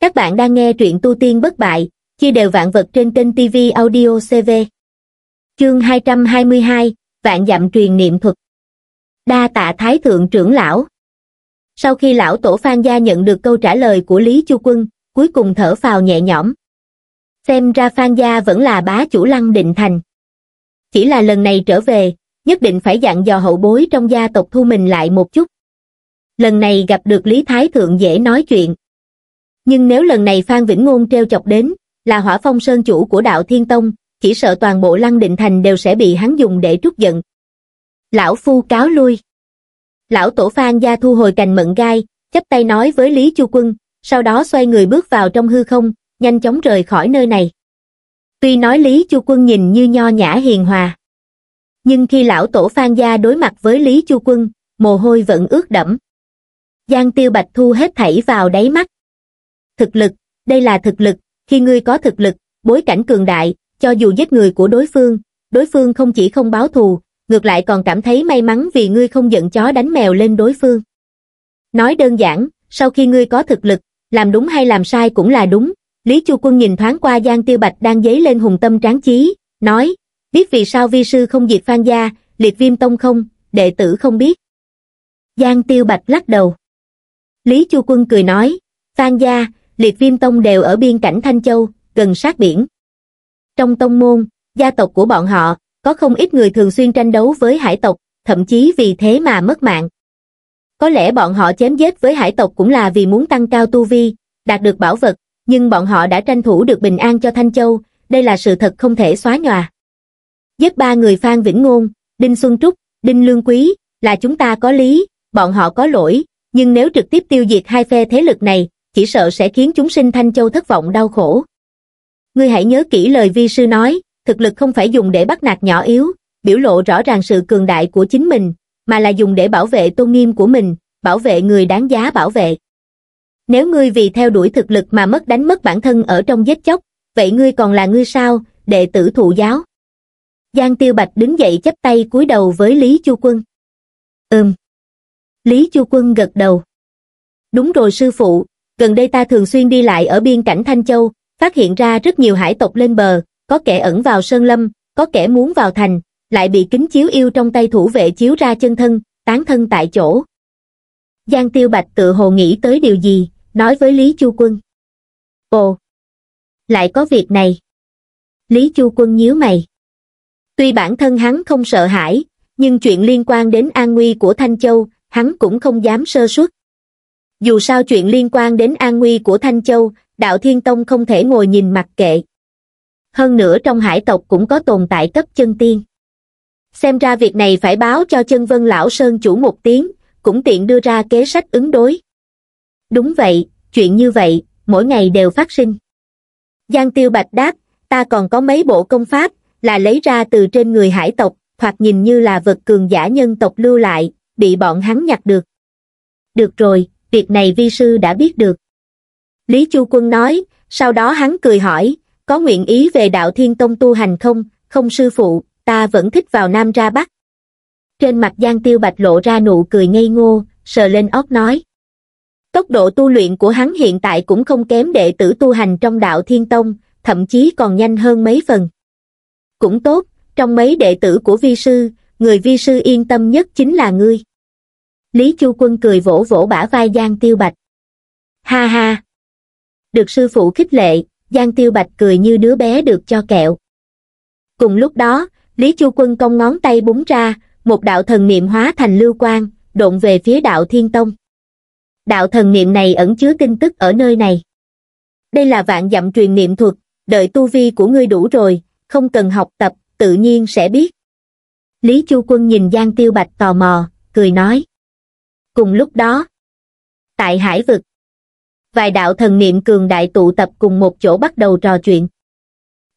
Các bạn đang nghe truyện tu tiên bất bại, chia đều vạn vật trên kênh TV Audio CV. Chương 222, Vạn dặm truyền niệm thuật. Đa tạ Thái Thượng trưởng lão. Sau khi lão tổ Phan Gia nhận được câu trả lời của Lý Chu Quân, cuối cùng thở phào nhẹ nhõm. Xem ra Phan Gia vẫn là bá chủ lăng định thành. Chỉ là lần này trở về, nhất định phải dặn dò hậu bối trong gia tộc thu mình lại một chút. Lần này gặp được Lý Thái Thượng dễ nói chuyện, nhưng nếu lần này Phan Vĩnh Ngôn treo chọc đến, là hỏa phong sơn chủ của đạo Thiên Tông, chỉ sợ toàn bộ lăng định thành đều sẽ bị hắn dùng để trút giận. Lão Phu cáo lui. Lão Tổ Phan gia thu hồi cành mận gai, chấp tay nói với Lý Chu Quân, sau đó xoay người bước vào trong hư không, nhanh chóng rời khỏi nơi này. Tuy nói Lý Chu Quân nhìn như nho nhã hiền hòa, nhưng khi lão tổ Phan Gia đối mặt với Lý Chu Quân, mồ hôi vẫn ướt đẫm. Giang Tiêu Bạch thu hết thảy vào đáy mắt, thực lực, đây là thực lực, khi ngươi có thực lực, bối cảnh cường đại, cho dù giết người của đối phương, đối phương không chỉ không báo thù, ngược lại còn cảm thấy may mắn vì ngươi không giận chó đánh mèo lên đối phương. Nói đơn giản, sau khi ngươi có thực lực, làm đúng hay làm sai cũng là đúng. Lý Chu Quân nhìn thoáng qua Giang Tiêu Bạch đang dấy lên hùng tâm tráng trí, nói, biết vì sao vi sư không diệt Phan Gia, liệt viêm tông không, đệ tử không biết. Giang Tiêu Bạch lắc đầu. Lý Chu Quân cười nói, Phan Gia, liệt viêm tông đều ở biên cảnh Thanh Châu, gần sát biển. Trong tông môn, gia tộc của bọn họ, có không ít người thường xuyên tranh đấu với hải tộc, thậm chí vì thế mà mất mạng. Có lẽ bọn họ chém giết với hải tộc cũng là vì muốn tăng cao tu vi, đạt được bảo vật, nhưng bọn họ đã tranh thủ được bình an cho Thanh Châu, đây là sự thật không thể xóa nhòa. Giết ba người Phan Vĩnh Ngôn, Đinh Xuân Trúc, Đinh Lương Quý, là chúng ta có lý, bọn họ có lỗi, nhưng nếu trực tiếp tiêu diệt hai phe thế lực này, chỉ sợ sẽ khiến chúng sinh Thanh Châu thất vọng đau khổ. Ngươi hãy nhớ kỹ lời vi sư nói, thực lực không phải dùng để bắt nạt nhỏ yếu, biểu lộ rõ ràng sự cường đại của chính mình, mà là dùng để bảo vệ tôn nghiêm của mình, bảo vệ người đáng giá bảo vệ. Nếu ngươi vì theo đuổi thực lực mà mất đánh mất bản thân ở trong giết chóc, vậy ngươi còn là ngươi sao, đệ tử thụ giáo. Giang Tiêu Bạch đứng dậy chắp tay cúi đầu với Lý Chu Quân. Ừm. Lý Chu Quân gật đầu. Đúng rồi sư phụ, gần đây ta thường xuyên đi lại ở biên cảnh Thanh Châu, phát hiện ra rất nhiều hải tộc lên bờ, có kẻ ẩn vào sơn lâm, có kẻ muốn vào thành, lại bị kính chiếu yêu trong tay thủ vệ chiếu ra chân thân, tán thân tại chỗ. Giang Tiêu Bạch tự hồ nghĩ tới điều gì, nói với Lý Chu Quân. Ồ! Lại có việc này. Lý Chu Quân nhíu mày. Tuy bản thân hắn không sợ hãi, nhưng chuyện liên quan đến an nguy của Thanh Châu, hắn cũng không dám sơ suất dù sao chuyện liên quan đến an nguy của Thanh Châu, đạo Thiên Tông không thể ngồi nhìn mặc kệ. Hơn nữa trong hải tộc cũng có tồn tại cấp chân tiên. Xem ra việc này phải báo cho chân vân lão Sơn chủ một tiếng, cũng tiện đưa ra kế sách ứng đối. Đúng vậy, chuyện như vậy, mỗi ngày đều phát sinh. Giang Tiêu Bạch đáp, ta còn có mấy bộ công pháp, là lấy ra từ trên người hải tộc, hoặc nhìn như là vật cường giả nhân tộc lưu lại, bị bọn hắn nhặt được. Được rồi, việc này vi sư đã biết được. Lý Chu Quân nói, sau đó hắn cười hỏi, có nguyện ý về đạo thiên tông tu hành không, không sư phụ, ta vẫn thích vào nam ra bắc. Trên mặt Giang Tiêu Bạch lộ ra nụ cười ngây ngô, sờ lên óc nói. Tốc độ tu luyện của hắn hiện tại cũng không kém đệ tử tu hành trong đạo thiên tông, thậm chí còn nhanh hơn mấy phần. Cũng tốt, trong mấy đệ tử của vi sư, người vi sư yên tâm nhất chính là ngươi. Lý Chu Quân cười vỗ vỗ bả vai Giang Tiêu Bạch. Ha ha! Được sư phụ khích lệ, Giang Tiêu Bạch cười như đứa bé được cho kẹo. Cùng lúc đó, Lý Chu Quân cong ngón tay búng ra, một đạo thần niệm hóa thành lưu quang, độn về phía đạo Thiên Tông. Đạo thần niệm này ẩn chứa tin tức ở nơi này. Đây là vạn dặm truyền niệm thuật, đợi tu vi của ngươi đủ rồi, không cần học tập, tự nhiên sẽ biết. Lý Chu Quân nhìn Giang Tiêu Bạch tò mò, cười nói. Cùng lúc đó, tại hải vực, vài đạo thần niệm cường đại tụ tập cùng một chỗ bắt đầu trò chuyện.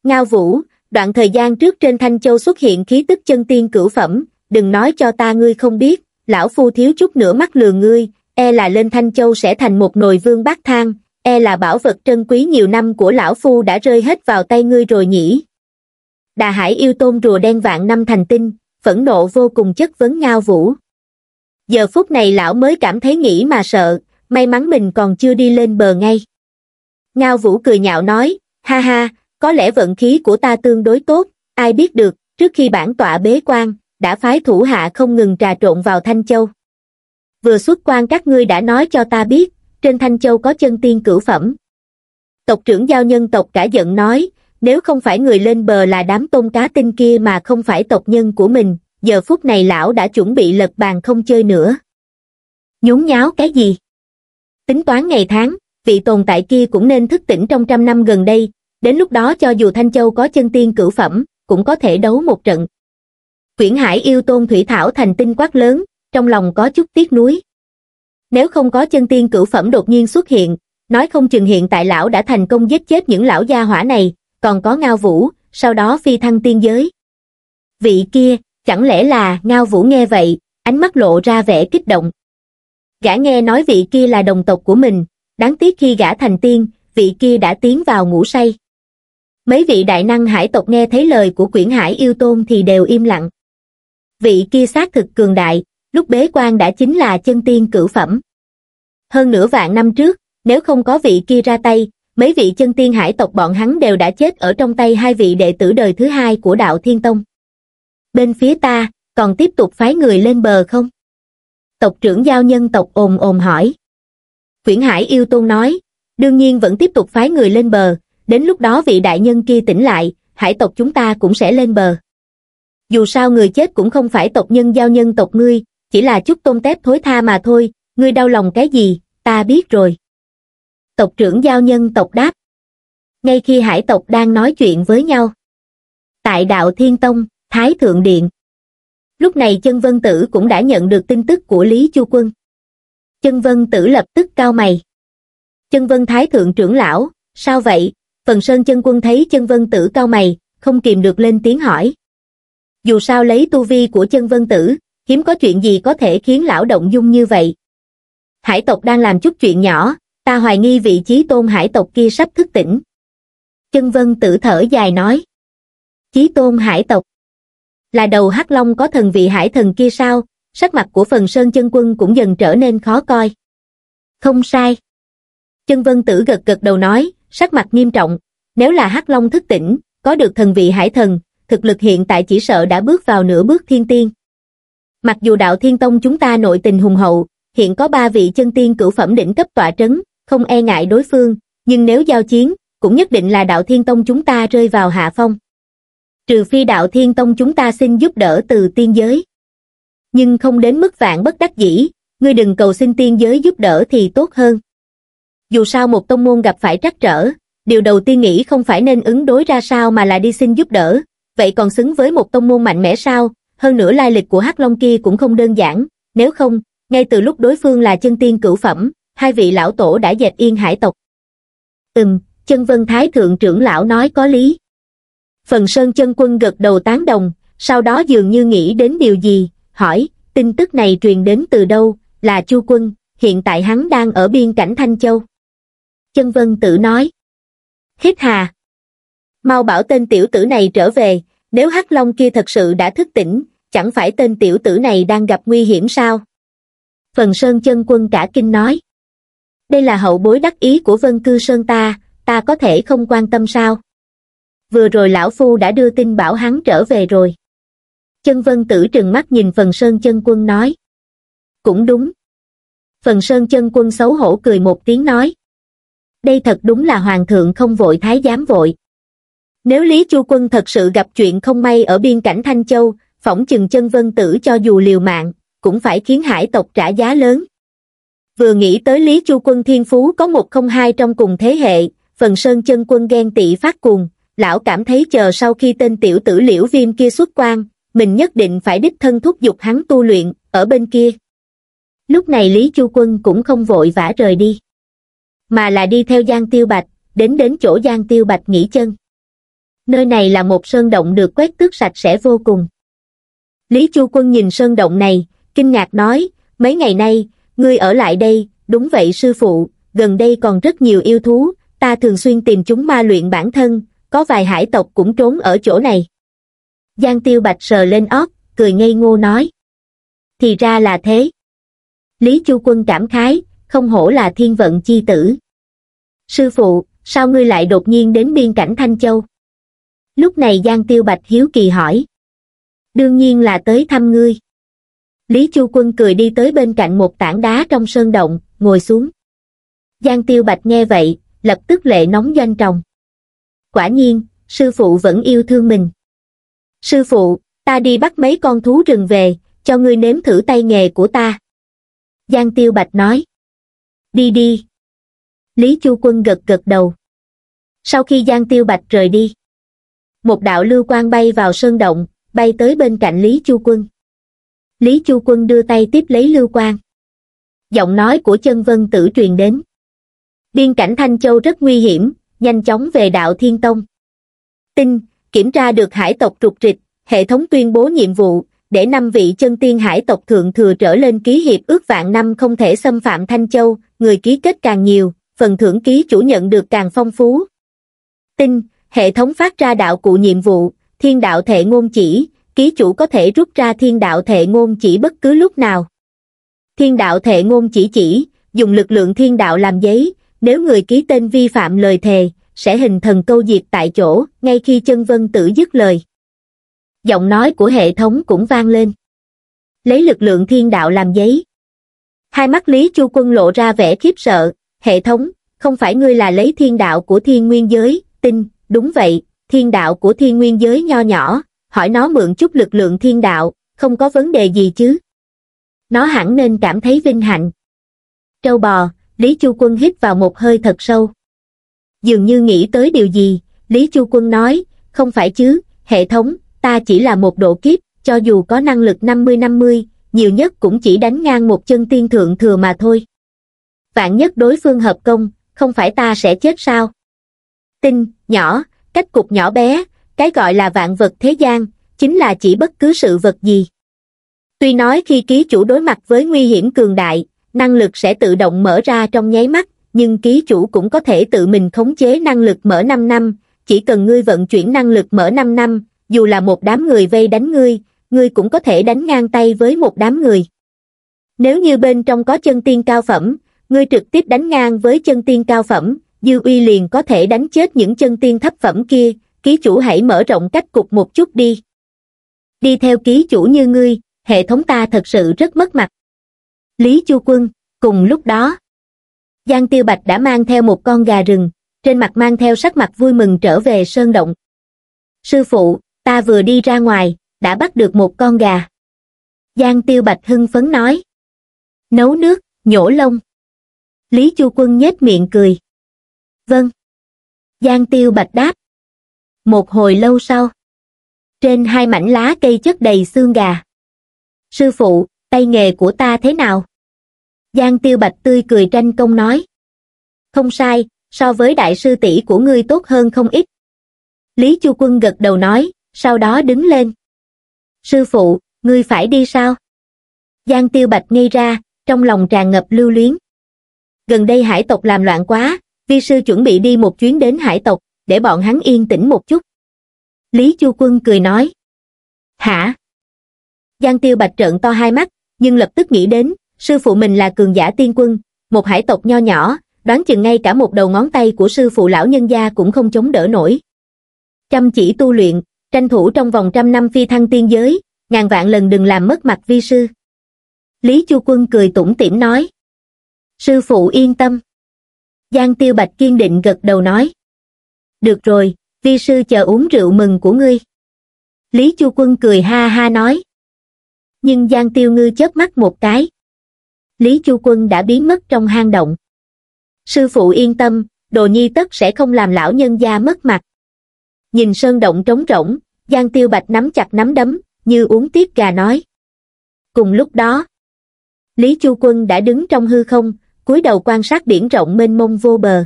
Ngao Vũ, đoạn thời gian trước trên Thanh Châu xuất hiện khí tức chân tiên cửu phẩm, đừng nói cho ta ngươi không biết, lão phu thiếu chút nữa mắt lừa ngươi, e là lên Thanh Châu sẽ thành một nồi vương bát thang, e là bảo vật trân quý nhiều năm của lão phu đã rơi hết vào tay ngươi rồi nhỉ. Đà Hải yêu tôn rùa đen vạn năm thành tinh, phẫn nộ vô cùng chất vấn Ngao Vũ giờ phút này lão mới cảm thấy nghĩ mà sợ may mắn mình còn chưa đi lên bờ ngay ngao vũ cười nhạo nói ha ha có lẽ vận khí của ta tương đối tốt ai biết được trước khi bản tọa bế quan đã phái thủ hạ không ngừng trà trộn vào thanh châu vừa xuất quan các ngươi đã nói cho ta biết trên thanh châu có chân tiên cửu phẩm tộc trưởng giao nhân tộc cả giận nói nếu không phải người lên bờ là đám tôm cá tinh kia mà không phải tộc nhân của mình giờ phút này lão đã chuẩn bị lật bàn không chơi nữa. Nhốn nháo cái gì? Tính toán ngày tháng, vị tồn tại kia cũng nên thức tỉnh trong trăm năm gần đây, đến lúc đó cho dù Thanh Châu có chân tiên cửu phẩm, cũng có thể đấu một trận. Quyển Hải yêu tôn Thủy Thảo thành tinh quát lớn, trong lòng có chút tiếc nuối. Nếu không có chân tiên cửu phẩm đột nhiên xuất hiện, nói không chừng hiện tại lão đã thành công giết chết những lão gia hỏa này, còn có ngao vũ, sau đó phi thăng tiên giới. Vị kia, Chẳng lẽ là Ngao Vũ nghe vậy, ánh mắt lộ ra vẻ kích động. Gã nghe nói vị kia là đồng tộc của mình, đáng tiếc khi gã thành tiên, vị kia đã tiến vào ngủ say. Mấy vị đại năng hải tộc nghe thấy lời của quyển hải yêu tôn thì đều im lặng. Vị kia xác thực cường đại, lúc bế quan đã chính là chân tiên cửu phẩm. Hơn nửa vạn năm trước, nếu không có vị kia ra tay, mấy vị chân tiên hải tộc bọn hắn đều đã chết ở trong tay hai vị đệ tử đời thứ hai của đạo Thiên Tông bên phía ta còn tiếp tục phái người lên bờ không tộc trưởng giao nhân tộc ồn ồn hỏi quyển hải yêu tôn nói đương nhiên vẫn tiếp tục phái người lên bờ đến lúc đó vị đại nhân kia tỉnh lại hải tộc chúng ta cũng sẽ lên bờ dù sao người chết cũng không phải tộc nhân giao nhân tộc ngươi chỉ là chút tôm tép thối tha mà thôi ngươi đau lòng cái gì ta biết rồi tộc trưởng giao nhân tộc đáp ngay khi hải tộc đang nói chuyện với nhau tại đạo thiên tông Thái Thượng Điện. Lúc này chân vân tử cũng đã nhận được tin tức của Lý Chu Quân. Chân vân tử lập tức cao mày. Chân vân Thái Thượng trưởng lão, sao vậy? Phần sơn chân quân thấy chân vân tử cao mày, không kìm được lên tiếng hỏi. Dù sao lấy tu vi của chân vân tử, hiếm có chuyện gì có thể khiến lão động dung như vậy. Hải tộc đang làm chút chuyện nhỏ, ta hoài nghi vị trí tôn hải tộc kia sắp thức tỉnh. Chân vân tử thở dài nói. Chí tôn hải tộc là đầu hắc long có thần vị hải thần kia sao, sắc mặt của phần sơn chân quân cũng dần trở nên khó coi. Không sai. Chân vân tử gật gật đầu nói, sắc mặt nghiêm trọng, nếu là hắc long thức tỉnh, có được thần vị hải thần, thực lực hiện tại chỉ sợ đã bước vào nửa bước thiên tiên. Mặc dù đạo thiên tông chúng ta nội tình hùng hậu, hiện có ba vị chân tiên cửu phẩm đỉnh cấp tọa trấn, không e ngại đối phương, nhưng nếu giao chiến, cũng nhất định là đạo thiên tông chúng ta rơi vào hạ phong trừ phi đạo thiên tông chúng ta xin giúp đỡ từ tiên giới. Nhưng không đến mức vạn bất đắc dĩ, ngươi đừng cầu xin tiên giới giúp đỡ thì tốt hơn. Dù sao một tông môn gặp phải trắc trở, điều đầu tiên nghĩ không phải nên ứng đối ra sao mà là đi xin giúp đỡ, vậy còn xứng với một tông môn mạnh mẽ sao, hơn nữa lai lịch của hắc Long kia cũng không đơn giản, nếu không, ngay từ lúc đối phương là chân tiên cửu phẩm, hai vị lão tổ đã dẹp yên hải tộc. Ừm, chân vân thái thượng trưởng lão nói có lý. Phần Sơn chân quân gật đầu tán đồng, sau đó dường như nghĩ đến điều gì, hỏi, tin tức này truyền đến từ đâu, là Chu quân, hiện tại hắn đang ở biên cảnh Thanh Châu. Chân vân tự nói, hít hà, mau bảo tên tiểu tử này trở về, nếu hắc long kia thật sự đã thức tỉnh, chẳng phải tên tiểu tử này đang gặp nguy hiểm sao? Phần Sơn chân quân cả kinh nói, đây là hậu bối đắc ý của vân cư Sơn ta, ta có thể không quan tâm sao? vừa rồi lão phu đã đưa tin bảo hắn trở về rồi. Chân vân tử trừng mắt nhìn phần sơn chân quân nói. Cũng đúng. Phần sơn chân quân xấu hổ cười một tiếng nói. Đây thật đúng là hoàng thượng không vội thái giám vội. Nếu Lý Chu Quân thật sự gặp chuyện không may ở biên cảnh Thanh Châu, phỏng chừng chân vân tử cho dù liều mạng, cũng phải khiến hải tộc trả giá lớn. Vừa nghĩ tới Lý Chu Quân Thiên Phú có một không hai trong cùng thế hệ, phần sơn chân quân ghen tị phát cuồng, lão cảm thấy chờ sau khi tên tiểu tử liễu viêm kia xuất quan, mình nhất định phải đích thân thúc giục hắn tu luyện, ở bên kia. Lúc này Lý Chu Quân cũng không vội vã rời đi, mà là đi theo Giang Tiêu Bạch, đến đến chỗ Giang Tiêu Bạch nghỉ chân. Nơi này là một sơn động được quét tước sạch sẽ vô cùng. Lý Chu Quân nhìn sơn động này, kinh ngạc nói, mấy ngày nay, ngươi ở lại đây, đúng vậy sư phụ, gần đây còn rất nhiều yêu thú, ta thường xuyên tìm chúng ma luyện bản thân, có vài hải tộc cũng trốn ở chỗ này. Giang Tiêu Bạch sờ lên óc, cười ngây ngô nói. Thì ra là thế. Lý Chu Quân cảm khái, không hổ là thiên vận chi tử. Sư phụ, sao ngươi lại đột nhiên đến biên cảnh Thanh Châu? Lúc này Giang Tiêu Bạch hiếu kỳ hỏi. Đương nhiên là tới thăm ngươi. Lý Chu Quân cười đi tới bên cạnh một tảng đá trong sơn động, ngồi xuống. Giang Tiêu Bạch nghe vậy, lập tức lệ nóng doanh tròng quả nhiên, sư phụ vẫn yêu thương mình. Sư phụ, ta đi bắt mấy con thú rừng về, cho ngươi nếm thử tay nghề của ta. Giang Tiêu Bạch nói. Đi đi. Lý Chu Quân gật gật đầu. Sau khi Giang Tiêu Bạch rời đi, một đạo lưu quang bay vào sơn động, bay tới bên cạnh Lý Chu Quân. Lý Chu Quân đưa tay tiếp lấy lưu quang. Giọng nói của chân vân tử truyền đến. Biên cảnh Thanh Châu rất nguy hiểm, nhanh chóng về đạo Thiên Tông. Tin, kiểm tra được hải tộc trục trịch, hệ thống tuyên bố nhiệm vụ, để năm vị chân tiên hải tộc thượng thừa trở lên ký hiệp ước vạn năm không thể xâm phạm Thanh Châu, người ký kết càng nhiều, phần thưởng ký chủ nhận được càng phong phú. Tin, hệ thống phát ra đạo cụ nhiệm vụ, thiên đạo thể ngôn chỉ, ký chủ có thể rút ra thiên đạo thể ngôn chỉ bất cứ lúc nào. Thiên đạo thể ngôn chỉ chỉ, dùng lực lượng thiên đạo làm giấy, nếu người ký tên vi phạm lời thề, sẽ hình thần câu diệt tại chỗ, ngay khi chân vân tử dứt lời. Giọng nói của hệ thống cũng vang lên. Lấy lực lượng thiên đạo làm giấy. Hai mắt Lý Chu Quân lộ ra vẻ khiếp sợ, hệ thống, không phải ngươi là lấy thiên đạo của thiên nguyên giới, tin, đúng vậy, thiên đạo của thiên nguyên giới nho nhỏ, hỏi nó mượn chút lực lượng thiên đạo, không có vấn đề gì chứ. Nó hẳn nên cảm thấy vinh hạnh. Trâu bò, Lý Chu Quân hít vào một hơi thật sâu. Dường như nghĩ tới điều gì, Lý Chu Quân nói, không phải chứ, hệ thống, ta chỉ là một độ kiếp, cho dù có năng lực 50-50, nhiều nhất cũng chỉ đánh ngang một chân tiên thượng thừa mà thôi. Vạn nhất đối phương hợp công, không phải ta sẽ chết sao? Tinh, nhỏ, cách cục nhỏ bé, cái gọi là vạn vật thế gian, chính là chỉ bất cứ sự vật gì. Tuy nói khi ký chủ đối mặt với nguy hiểm cường đại, năng lực sẽ tự động mở ra trong nháy mắt, nhưng ký chủ cũng có thể tự mình khống chế năng lực mở 5 năm, chỉ cần ngươi vận chuyển năng lực mở 5 năm, dù là một đám người vây đánh ngươi, ngươi cũng có thể đánh ngang tay với một đám người. Nếu như bên trong có chân tiên cao phẩm, ngươi trực tiếp đánh ngang với chân tiên cao phẩm, dư uy liền có thể đánh chết những chân tiên thấp phẩm kia, ký chủ hãy mở rộng cách cục một chút đi. Đi theo ký chủ như ngươi, hệ thống ta thật sự rất mất mặt. Lý Chu Quân, cùng lúc đó. Giang Tiêu Bạch đã mang theo một con gà rừng, trên mặt mang theo sắc mặt vui mừng trở về sơn động. Sư phụ, ta vừa đi ra ngoài, đã bắt được một con gà. Giang Tiêu Bạch hưng phấn nói. Nấu nước, nhổ lông. Lý Chu Quân nhếch miệng cười. Vâng. Giang Tiêu Bạch đáp. Một hồi lâu sau. Trên hai mảnh lá cây chất đầy xương gà. Sư phụ, tay nghề của ta thế nào giang tiêu bạch tươi cười tranh công nói không sai so với đại sư tỷ của ngươi tốt hơn không ít lý chu quân gật đầu nói sau đó đứng lên sư phụ ngươi phải đi sao giang tiêu bạch ngây ra trong lòng tràn ngập lưu luyến gần đây hải tộc làm loạn quá vi sư chuẩn bị đi một chuyến đến hải tộc để bọn hắn yên tĩnh một chút lý chu quân cười nói hả giang tiêu bạch trợn to hai mắt nhưng lập tức nghĩ đến, sư phụ mình là cường giả tiên quân, một hải tộc nho nhỏ, đoán chừng ngay cả một đầu ngón tay của sư phụ lão nhân gia cũng không chống đỡ nổi. Chăm chỉ tu luyện, tranh thủ trong vòng trăm năm phi thăng tiên giới, ngàn vạn lần đừng làm mất mặt vi sư. Lý Chu Quân cười tủm tỉm nói. Sư phụ yên tâm. Giang Tiêu Bạch kiên định gật đầu nói. Được rồi, vi sư chờ uống rượu mừng của ngươi. Lý Chu Quân cười ha ha nói nhưng giang tiêu ngư chớp mắt một cái lý chu quân đã biến mất trong hang động sư phụ yên tâm đồ nhi tất sẽ không làm lão nhân gia mất mặt nhìn sơn động trống rỗng giang tiêu bạch nắm chặt nắm đấm như uống tiết gà nói cùng lúc đó lý chu quân đã đứng trong hư không cúi đầu quan sát biển rộng mênh mông vô bờ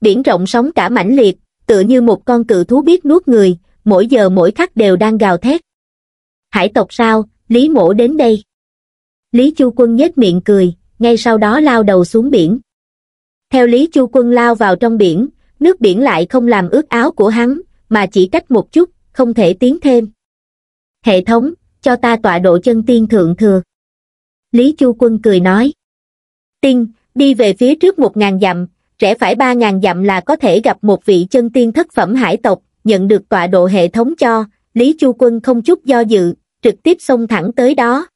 biển rộng sóng cả mãnh liệt tựa như một con cự thú biết nuốt người mỗi giờ mỗi khắc đều đang gào thét hải tộc sao Lý mổ đến đây. Lý Chu Quân nhếch miệng cười, ngay sau đó lao đầu xuống biển. Theo Lý Chu Quân lao vào trong biển, nước biển lại không làm ướt áo của hắn, mà chỉ cách một chút, không thể tiến thêm. Hệ thống, cho ta tọa độ chân tiên thượng thừa. Lý Chu Quân cười nói. Tiên, đi về phía trước một ngàn dặm, rẽ phải ba ngàn dặm là có thể gặp một vị chân tiên thất phẩm hải tộc, nhận được tọa độ hệ thống cho, Lý Chu Quân không chút do dự, trực tiếp xông thẳng tới đó.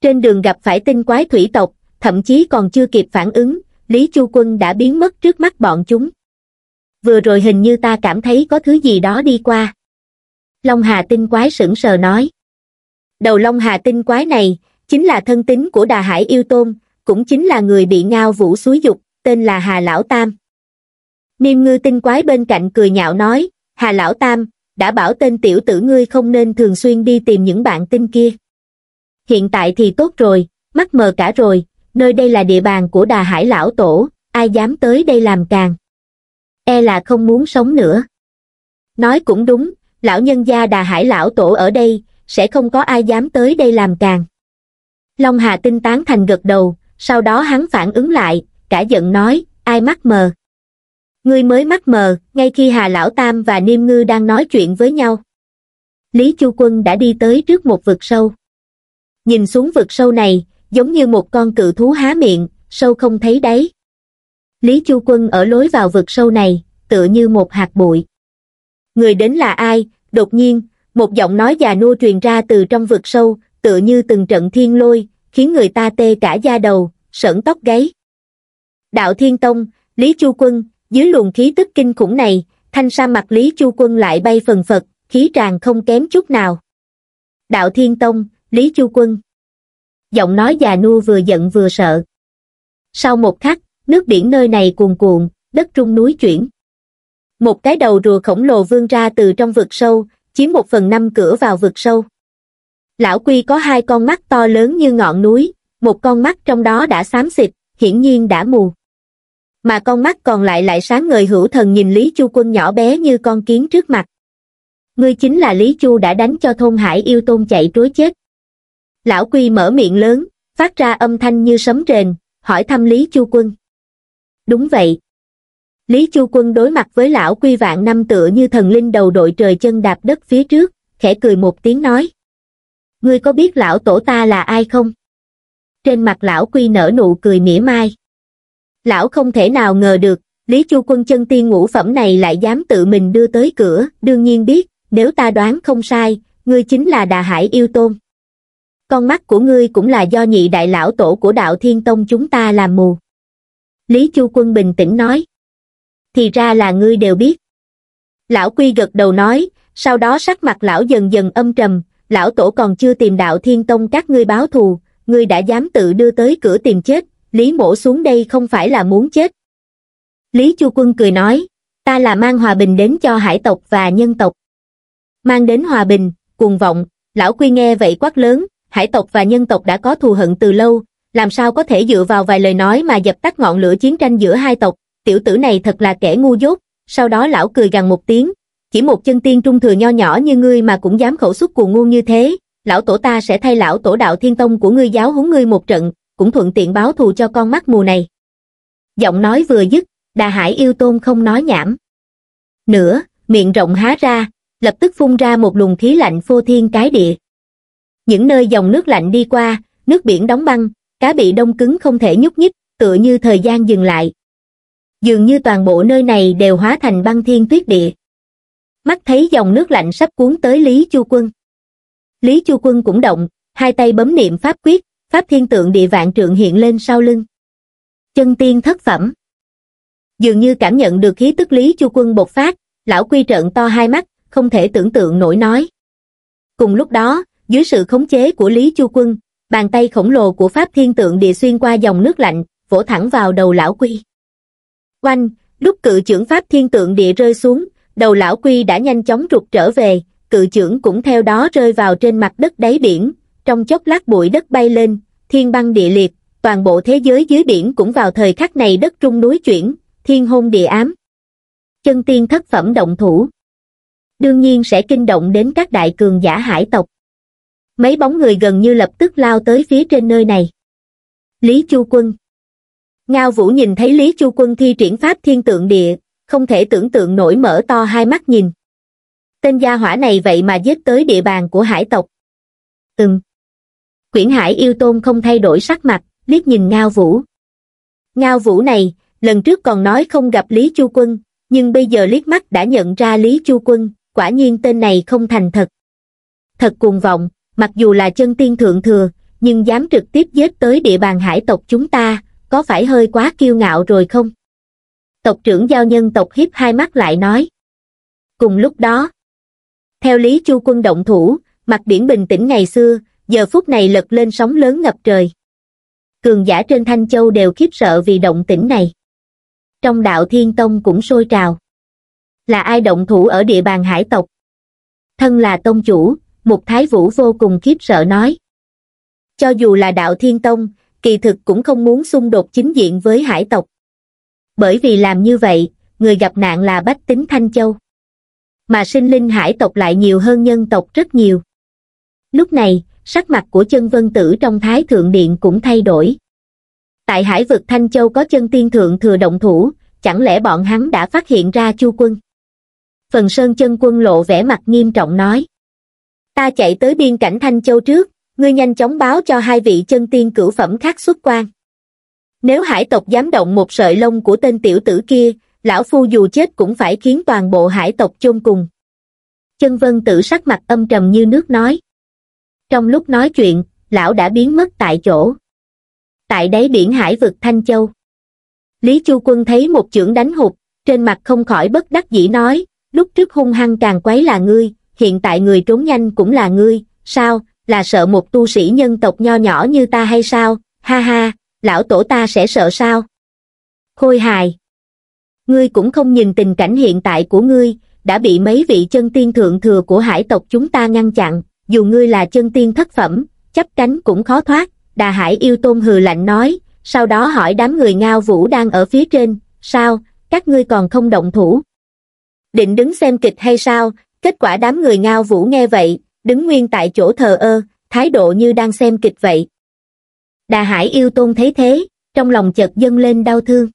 Trên đường gặp phải tinh quái thủy tộc, thậm chí còn chưa kịp phản ứng, Lý Chu Quân đã biến mất trước mắt bọn chúng. Vừa rồi hình như ta cảm thấy có thứ gì đó đi qua. Long Hà tinh quái sững sờ nói. Đầu Long Hà tinh quái này, chính là thân tính của Đà Hải Yêu Tôn, cũng chính là người bị ngao vũ suối dục, tên là Hà Lão Tam. Niêm ngư tinh quái bên cạnh cười nhạo nói, Hà Lão Tam, đã bảo tên tiểu tử ngươi không nên thường xuyên đi tìm những bạn tin kia. Hiện tại thì tốt rồi, mắt mờ cả rồi, nơi đây là địa bàn của đà hải lão tổ, ai dám tới đây làm càng. E là không muốn sống nữa. Nói cũng đúng, lão nhân gia đà hải lão tổ ở đây, sẽ không có ai dám tới đây làm càng. Long Hà tinh tán thành gật đầu, sau đó hắn phản ứng lại, cả giận nói, ai mắc mờ ngươi mới mắt mờ ngay khi hà lão tam và niêm ngư đang nói chuyện với nhau lý chu quân đã đi tới trước một vực sâu nhìn xuống vực sâu này giống như một con cự thú há miệng sâu không thấy đáy lý chu quân ở lối vào vực sâu này tựa như một hạt bụi người đến là ai đột nhiên một giọng nói già nua truyền ra từ trong vực sâu tựa như từng trận thiên lôi khiến người ta tê cả da đầu sởn tóc gáy đạo thiên tông lý chu quân dưới luồng khí tức kinh khủng này thanh sa mặt lý chu quân lại bay phần phật khí tràn không kém chút nào đạo thiên tông lý chu quân giọng nói già nua vừa giận vừa sợ sau một khắc nước biển nơi này cuồn cuộn đất trung núi chuyển một cái đầu rùa khổng lồ vươn ra từ trong vực sâu chiếm một phần năm cửa vào vực sâu lão quy có hai con mắt to lớn như ngọn núi một con mắt trong đó đã xám xịt hiển nhiên đã mù mà con mắt còn lại lại sáng ngời hữu thần nhìn Lý Chu quân nhỏ bé như con kiến trước mặt. Ngươi chính là Lý Chu đã đánh cho thôn hải yêu tôn chạy trối chết. Lão Quy mở miệng lớn, phát ra âm thanh như sấm rền, hỏi thăm Lý Chu quân. Đúng vậy. Lý Chu quân đối mặt với lão Quy vạn năm tựa như thần linh đầu đội trời chân đạp đất phía trước, khẽ cười một tiếng nói. Ngươi có biết lão tổ ta là ai không? Trên mặt lão Quy nở nụ cười mỉa mai. Lão không thể nào ngờ được, Lý Chu Quân chân tiên ngũ phẩm này lại dám tự mình đưa tới cửa, đương nhiên biết, nếu ta đoán không sai, ngươi chính là Đà Hải Yêu Tôn. Con mắt của ngươi cũng là do nhị đại lão tổ của đạo Thiên Tông chúng ta làm mù. Lý Chu Quân bình tĩnh nói. Thì ra là ngươi đều biết. Lão Quy gật đầu nói, sau đó sắc mặt lão dần dần âm trầm, lão tổ còn chưa tìm đạo Thiên Tông các ngươi báo thù, ngươi đã dám tự đưa tới cửa tìm chết, Lý mổ xuống đây không phải là muốn chết. Lý Chu Quân cười nói, ta là mang hòa bình đến cho hải tộc và nhân tộc. Mang đến hòa bình, cuồng vọng, lão quy nghe vậy quát lớn, hải tộc và nhân tộc đã có thù hận từ lâu, làm sao có thể dựa vào vài lời nói mà dập tắt ngọn lửa chiến tranh giữa hai tộc, tiểu tử này thật là kẻ ngu dốt, sau đó lão cười gằn một tiếng, chỉ một chân tiên trung thừa nho nhỏ như ngươi mà cũng dám khẩu xuất cuồng ngu như thế, lão tổ ta sẽ thay lão tổ đạo thiên tông của ngươi giáo huấn ngươi một trận, cũng thuận tiện báo thù cho con mắt mù này. Giọng nói vừa dứt, đà hải yêu tôn không nói nhảm. Nữa, miệng rộng há ra, lập tức phun ra một luồng khí lạnh phô thiên cái địa. Những nơi dòng nước lạnh đi qua, nước biển đóng băng, cá bị đông cứng không thể nhúc nhích, tựa như thời gian dừng lại. Dường như toàn bộ nơi này đều hóa thành băng thiên tuyết địa. Mắt thấy dòng nước lạnh sắp cuốn tới Lý Chu Quân. Lý Chu Quân cũng động, hai tay bấm niệm pháp quyết, pháp thiên tượng địa vạn trượng hiện lên sau lưng. Chân tiên thất phẩm. Dường như cảm nhận được khí tức lý chu quân bộc phát, lão quy trợn to hai mắt, không thể tưởng tượng nổi nói. Cùng lúc đó, dưới sự khống chế của lý chu quân, bàn tay khổng lồ của pháp thiên tượng địa xuyên qua dòng nước lạnh, vỗ thẳng vào đầu lão quy. Oanh, lúc cự trưởng pháp thiên tượng địa rơi xuống, đầu lão quy đã nhanh chóng rụt trở về, cự trưởng cũng theo đó rơi vào trên mặt đất đáy biển, trong chốc lát bụi đất bay lên, thiên băng địa liệt, toàn bộ thế giới dưới biển cũng vào thời khắc này đất trung núi chuyển, thiên hôn địa ám. Chân tiên thất phẩm động thủ. Đương nhiên sẽ kinh động đến các đại cường giả hải tộc. Mấy bóng người gần như lập tức lao tới phía trên nơi này. Lý Chu Quân Ngao Vũ nhìn thấy Lý Chu Quân thi triển pháp thiên tượng địa, không thể tưởng tượng nổi mở to hai mắt nhìn. Tên gia hỏa này vậy mà giết tới địa bàn của hải tộc. từng Quyển Hải yêu tôn không thay đổi sắc mặt, liếc nhìn Ngao Vũ. Ngao Vũ này, lần trước còn nói không gặp Lý Chu Quân, nhưng bây giờ liếc mắt đã nhận ra Lý Chu Quân, quả nhiên tên này không thành thật. Thật cuồng vọng, mặc dù là chân tiên thượng thừa, nhưng dám trực tiếp giết tới địa bàn hải tộc chúng ta, có phải hơi quá kiêu ngạo rồi không? Tộc trưởng giao nhân tộc hiếp hai mắt lại nói. Cùng lúc đó, theo Lý Chu Quân động thủ, mặt biển bình tĩnh ngày xưa, giờ phút này lật lên sóng lớn ngập trời cường giả trên thanh châu đều khiếp sợ vì động tĩnh này trong đạo thiên tông cũng sôi trào là ai động thủ ở địa bàn hải tộc thân là tông chủ một thái vũ vô cùng khiếp sợ nói cho dù là đạo thiên tông kỳ thực cũng không muốn xung đột chính diện với hải tộc bởi vì làm như vậy người gặp nạn là bách tính thanh châu mà sinh linh hải tộc lại nhiều hơn nhân tộc rất nhiều lúc này sắc mặt của chân vân tử trong thái thượng điện cũng thay đổi. Tại hải vực Thanh Châu có chân tiên thượng thừa động thủ, chẳng lẽ bọn hắn đã phát hiện ra chu quân? Phần Sơn chân quân lộ vẻ mặt nghiêm trọng nói. Ta chạy tới biên cảnh Thanh Châu trước, ngươi nhanh chóng báo cho hai vị chân tiên cửu phẩm khác xuất quan. Nếu hải tộc dám động một sợi lông của tên tiểu tử kia, lão phu dù chết cũng phải khiến toàn bộ hải tộc chôn cùng. Chân vân tử sắc mặt âm trầm như nước nói trong lúc nói chuyện lão đã biến mất tại chỗ tại đáy biển hải vực thanh châu lý chu quân thấy một trưởng đánh hụt trên mặt không khỏi bất đắc dĩ nói lúc trước hung hăng càng quấy là ngươi hiện tại người trốn nhanh cũng là ngươi sao là sợ một tu sĩ nhân tộc nho nhỏ như ta hay sao ha ha lão tổ ta sẽ sợ sao khôi hài ngươi cũng không nhìn tình cảnh hiện tại của ngươi đã bị mấy vị chân tiên thượng thừa của hải tộc chúng ta ngăn chặn dù ngươi là chân tiên thất phẩm chấp cánh cũng khó thoát đà hải yêu tôn hừ lạnh nói sau đó hỏi đám người ngao vũ đang ở phía trên sao các ngươi còn không động thủ định đứng xem kịch hay sao kết quả đám người ngao vũ nghe vậy đứng nguyên tại chỗ thờ ơ thái độ như đang xem kịch vậy đà hải yêu tôn thấy thế trong lòng chợt dâng lên đau thương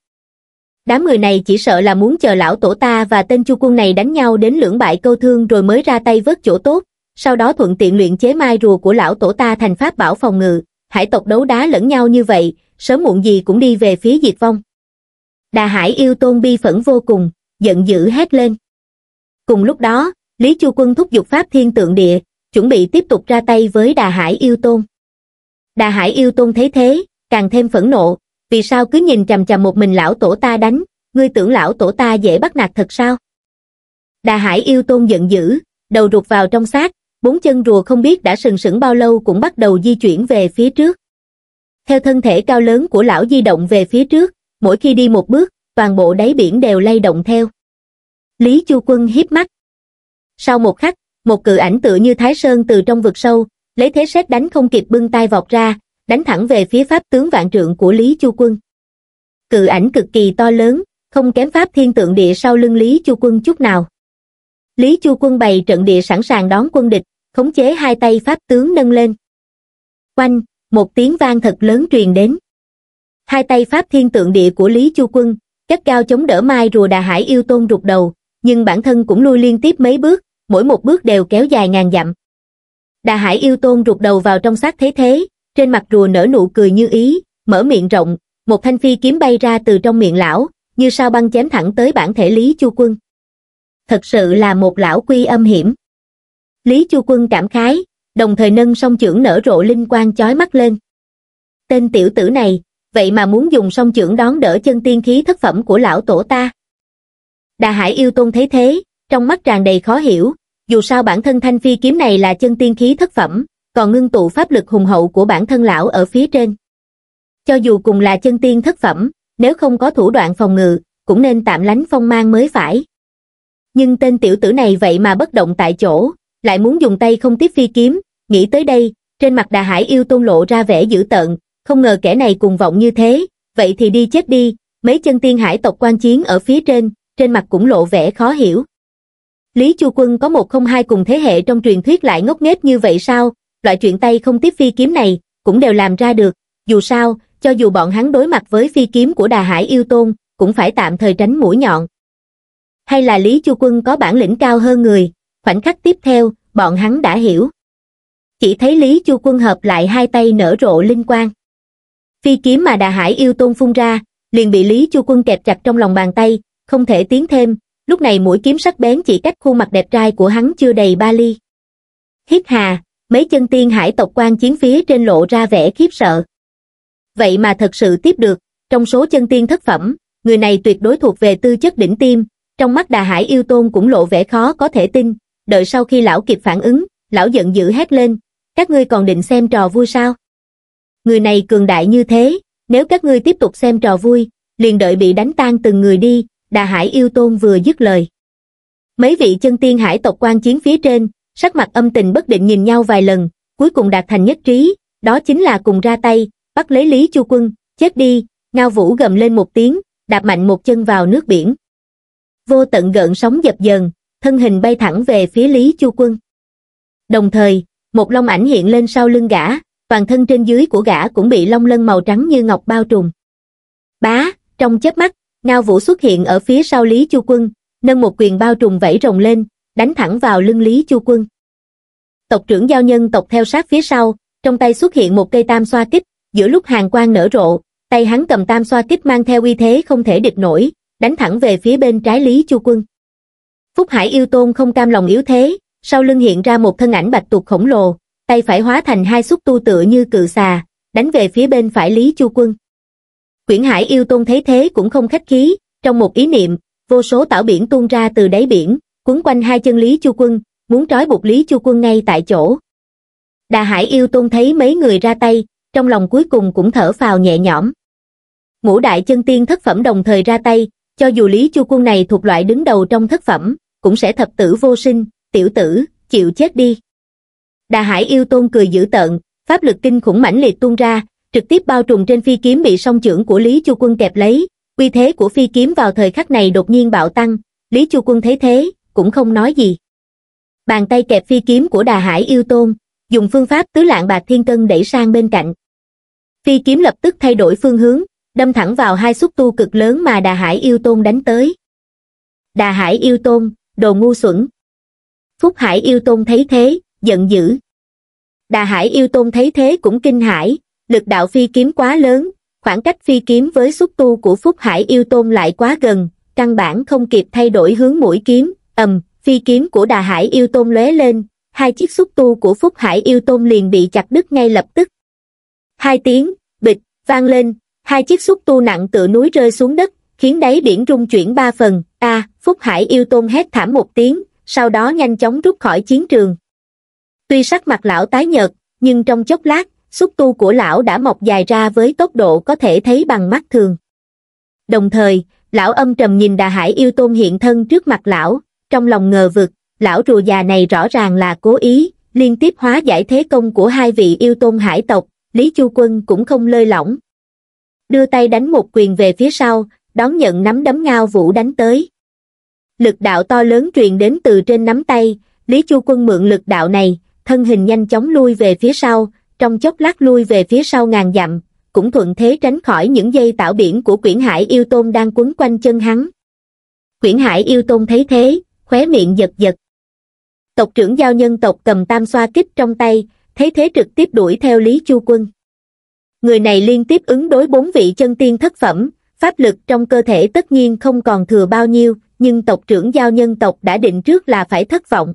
đám người này chỉ sợ là muốn chờ lão tổ ta và tên chu quân này đánh nhau đến lưỡng bại câu thương rồi mới ra tay vớt chỗ tốt sau đó thuận tiện luyện chế mai rùa của lão tổ ta thành pháp bảo phòng ngự, hải tộc đấu đá lẫn nhau như vậy, sớm muộn gì cũng đi về phía diệt vong. Đà hải yêu tôn bi phẫn vô cùng, giận dữ hét lên. Cùng lúc đó, Lý Chu Quân thúc giục pháp thiên tượng địa, chuẩn bị tiếp tục ra tay với đà hải yêu tôn. Đà hải yêu tôn thấy thế, càng thêm phẫn nộ, vì sao cứ nhìn chằm chằm một mình lão tổ ta đánh, ngươi tưởng lão tổ ta dễ bắt nạt thật sao? Đà hải yêu tôn giận dữ, đầu rụt vào trong xác, bốn chân rùa không biết đã sừng sững bao lâu cũng bắt đầu di chuyển về phía trước. Theo thân thể cao lớn của lão di động về phía trước, mỗi khi đi một bước, toàn bộ đáy biển đều lay động theo. Lý Chu Quân hiếp mắt. Sau một khắc, một cự ảnh tựa như Thái Sơn từ trong vực sâu, lấy thế xét đánh không kịp bưng tay vọt ra, đánh thẳng về phía pháp tướng vạn trượng của Lý Chu Quân. Cự ảnh cực kỳ to lớn, không kém pháp thiên tượng địa sau lưng Lý Chu Quân chút nào. Lý Chu Quân bày trận địa sẵn sàng đón quân địch, khống chế hai tay pháp tướng nâng lên quanh một tiếng vang thật lớn truyền đến hai tay pháp thiên tượng địa của lý chu quân cách cao chống đỡ mai rùa đà hải yêu tôn rụt đầu nhưng bản thân cũng lui liên tiếp mấy bước mỗi một bước đều kéo dài ngàn dặm đà hải yêu tôn rụt đầu vào trong sát thế thế trên mặt rùa nở nụ cười như ý mở miệng rộng một thanh phi kiếm bay ra từ trong miệng lão như sao băng chém thẳng tới bản thể lý chu quân thật sự là một lão quy âm hiểm Lý Chu Quân cảm khái, đồng thời nâng song chưởng nở rộ linh quang chói mắt lên. Tên tiểu tử này, vậy mà muốn dùng song chưởng đón đỡ chân tiên khí thất phẩm của lão tổ ta. Đà Hải yêu tôn thấy thế, trong mắt tràn đầy khó hiểu, dù sao bản thân thanh phi kiếm này là chân tiên khí thất phẩm, còn ngưng tụ pháp lực hùng hậu của bản thân lão ở phía trên. Cho dù cùng là chân tiên thất phẩm, nếu không có thủ đoạn phòng ngự, cũng nên tạm lánh phong mang mới phải. Nhưng tên tiểu tử này vậy mà bất động tại chỗ, lại muốn dùng tay không tiếp phi kiếm nghĩ tới đây trên mặt đà hải yêu tôn lộ ra vẻ dữ tợn không ngờ kẻ này cùng vọng như thế vậy thì đi chết đi mấy chân tiên hải tộc quan chiến ở phía trên trên mặt cũng lộ vẻ khó hiểu lý chu quân có một không hai cùng thế hệ trong truyền thuyết lại ngốc nghếch như vậy sao loại chuyện tay không tiếp phi kiếm này cũng đều làm ra được dù sao cho dù bọn hắn đối mặt với phi kiếm của đà hải yêu tôn cũng phải tạm thời tránh mũi nhọn hay là Lý Chu Quân có bản lĩnh cao hơn người, khoảnh khắc tiếp theo bọn hắn đã hiểu chỉ thấy lý chu quân hợp lại hai tay nở rộ linh quang phi kiếm mà đà hải yêu tôn phun ra liền bị lý chu quân kẹp chặt trong lòng bàn tay không thể tiến thêm lúc này mũi kiếm sắc bén chỉ cách khuôn mặt đẹp trai của hắn chưa đầy ba ly hít hà mấy chân tiên hải tộc quan chiến phía trên lộ ra vẻ khiếp sợ vậy mà thật sự tiếp được trong số chân tiên thất phẩm người này tuyệt đối thuộc về tư chất đỉnh tim trong mắt đà hải yêu tôn cũng lộ vẻ khó có thể tin đợi sau khi lão kịp phản ứng, lão giận dữ hét lên, các ngươi còn định xem trò vui sao? Người này cường đại như thế, nếu các ngươi tiếp tục xem trò vui, liền đợi bị đánh tan từng người đi, đà hải yêu tôn vừa dứt lời. Mấy vị chân tiên hải tộc quan chiến phía trên, sắc mặt âm tình bất định nhìn nhau vài lần, cuối cùng đạt thành nhất trí, đó chính là cùng ra tay, bắt lấy Lý Chu Quân, chết đi, Ngao Vũ gầm lên một tiếng, đạp mạnh một chân vào nước biển. Vô tận gợn sóng dập dờn, thân hình bay thẳng về phía Lý Chu Quân. Đồng thời, một long ảnh hiện lên sau lưng gã, toàn thân trên dưới của gã cũng bị long lân màu trắng như ngọc bao trùm. Bá, trong chớp mắt, Ngao Vũ xuất hiện ở phía sau Lý Chu Quân, nâng một quyền bao trùm vẫy rồng lên, đánh thẳng vào lưng Lý Chu Quân. Tộc trưởng giao nhân tộc theo sát phía sau, trong tay xuất hiện một cây tam xoa kích, giữa lúc hàng quang nở rộ, tay hắn cầm tam xoa kích mang theo uy thế không thể địch nổi, đánh thẳng về phía bên trái Lý Chu Quân. Phúc Hải yêu tôn không cam lòng yếu thế, sau lưng hiện ra một thân ảnh bạch tuộc khổng lồ, tay phải hóa thành hai xúc tu tựa như cự xà, đánh về phía bên phải Lý Chu Quân. Quyển Hải yêu tôn thấy thế cũng không khách khí, trong một ý niệm, vô số tảo biển tuôn ra từ đáy biển, cuốn quanh hai chân Lý Chu Quân, muốn trói buộc Lý Chu Quân ngay tại chỗ. Đà Hải yêu tôn thấy mấy người ra tay, trong lòng cuối cùng cũng thở phào nhẹ nhõm. Ngũ đại chân tiên thất phẩm đồng thời ra tay, cho dù Lý Chu Quân này thuộc loại đứng đầu trong thất phẩm, cũng sẽ thập tử vô sinh, tiểu tử, chịu chết đi. Đà Hải yêu tôn cười dữ tợn, pháp lực kinh khủng mãnh liệt tuôn ra, trực tiếp bao trùm trên phi kiếm bị song trưởng của Lý Chu Quân kẹp lấy, uy thế của phi kiếm vào thời khắc này đột nhiên bạo tăng, Lý Chu Quân thấy thế, cũng không nói gì. Bàn tay kẹp phi kiếm của Đà Hải yêu tôn, dùng phương pháp tứ lạng bạc thiên cân đẩy sang bên cạnh. Phi kiếm lập tức thay đổi phương hướng, đâm thẳng vào hai xúc tu cực lớn mà Đà Hải yêu tôn đánh tới. Đà Hải yêu tôn, đồ ngu xuẩn. Phúc Hải yêu tôn thấy thế, giận dữ. Đà Hải yêu tôn thấy thế cũng kinh hãi, lực đạo phi kiếm quá lớn, khoảng cách phi kiếm với xúc tu của Phúc Hải yêu tôn lại quá gần, căn bản không kịp thay đổi hướng mũi kiếm, ầm, phi kiếm của Đà Hải yêu tôn lóe lên, hai chiếc xúc tu của Phúc Hải yêu tôn liền bị chặt đứt ngay lập tức. Hai tiếng, bịch, vang lên, hai chiếc xúc tu nặng tựa núi rơi xuống đất, khiến đáy biển rung chuyển ba phần, a Phúc Hải yêu tôn hét thảm một tiếng, sau đó nhanh chóng rút khỏi chiến trường. Tuy sắc mặt lão tái nhợt, nhưng trong chốc lát, xúc tu của lão đã mọc dài ra với tốc độ có thể thấy bằng mắt thường. Đồng thời, lão âm trầm nhìn đà hải yêu tôn hiện thân trước mặt lão, trong lòng ngờ vực, lão rùa già này rõ ràng là cố ý, liên tiếp hóa giải thế công của hai vị yêu tôn hải tộc, Lý Chu Quân cũng không lơi lỏng. Đưa tay đánh một quyền về phía sau, đón nhận nắm đấm ngao vũ đánh tới. Lực đạo to lớn truyền đến từ trên nắm tay, Lý Chu Quân mượn lực đạo này, thân hình nhanh chóng lui về phía sau, trong chốc lát lui về phía sau ngàn dặm, cũng thuận thế tránh khỏi những dây tảo biển của quyển hải yêu tôn đang quấn quanh chân hắn. Quyển hải yêu tôn thấy thế, khóe miệng giật giật. Tộc trưởng giao nhân tộc cầm tam xoa kích trong tay, thấy thế trực tiếp đuổi theo Lý Chu Quân. Người này liên tiếp ứng đối bốn vị chân tiên thất phẩm, pháp lực trong cơ thể tất nhiên không còn thừa bao nhiêu, nhưng tộc trưởng giao nhân tộc đã định trước là phải thất vọng.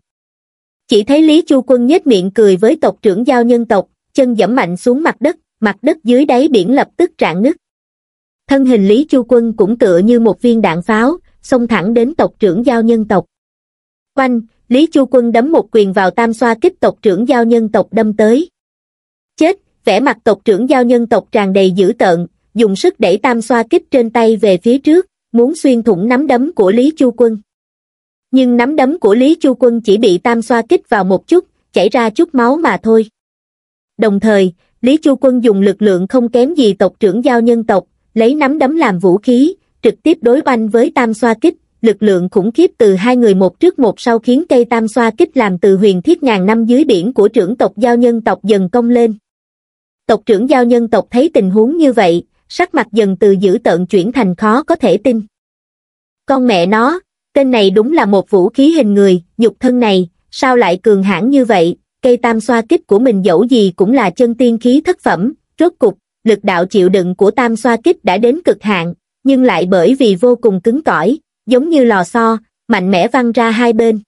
Chỉ thấy Lý Chu Quân nhếch miệng cười với tộc trưởng giao nhân tộc, chân dẫm mạnh xuống mặt đất, mặt đất dưới đáy biển lập tức rạn nứt. Thân hình Lý Chu Quân cũng tựa như một viên đạn pháo, xông thẳng đến tộc trưởng giao nhân tộc. Quanh, Lý Chu Quân đấm một quyền vào tam xoa kích tộc trưởng giao nhân tộc đâm tới. Chết, vẻ mặt tộc trưởng giao nhân tộc tràn đầy dữ tợn, dùng sức đẩy tam xoa kích trên tay về phía trước, muốn xuyên thủng nắm đấm của Lý Chu Quân. Nhưng nắm đấm của Lý Chu Quân chỉ bị tam xoa kích vào một chút, chảy ra chút máu mà thôi. Đồng thời, Lý Chu Quân dùng lực lượng không kém gì tộc trưởng giao nhân tộc, lấy nắm đấm làm vũ khí, trực tiếp đối oanh với tam xoa kích, lực lượng khủng khiếp từ hai người một trước một sau khiến cây tam xoa kích làm từ huyền thiết ngàn năm dưới biển của trưởng tộc giao nhân tộc dần công lên. Tộc trưởng giao nhân tộc thấy tình huống như vậy, sắc mặt dần từ dữ tợn chuyển thành khó có thể tin. Con mẹ nó, tên này đúng là một vũ khí hình người, nhục thân này, sao lại cường hãn như vậy, cây tam xoa kích của mình dẫu gì cũng là chân tiên khí thất phẩm, rốt cục, lực đạo chịu đựng của tam xoa kích đã đến cực hạn, nhưng lại bởi vì vô cùng cứng cỏi, giống như lò xo, mạnh mẽ văng ra hai bên.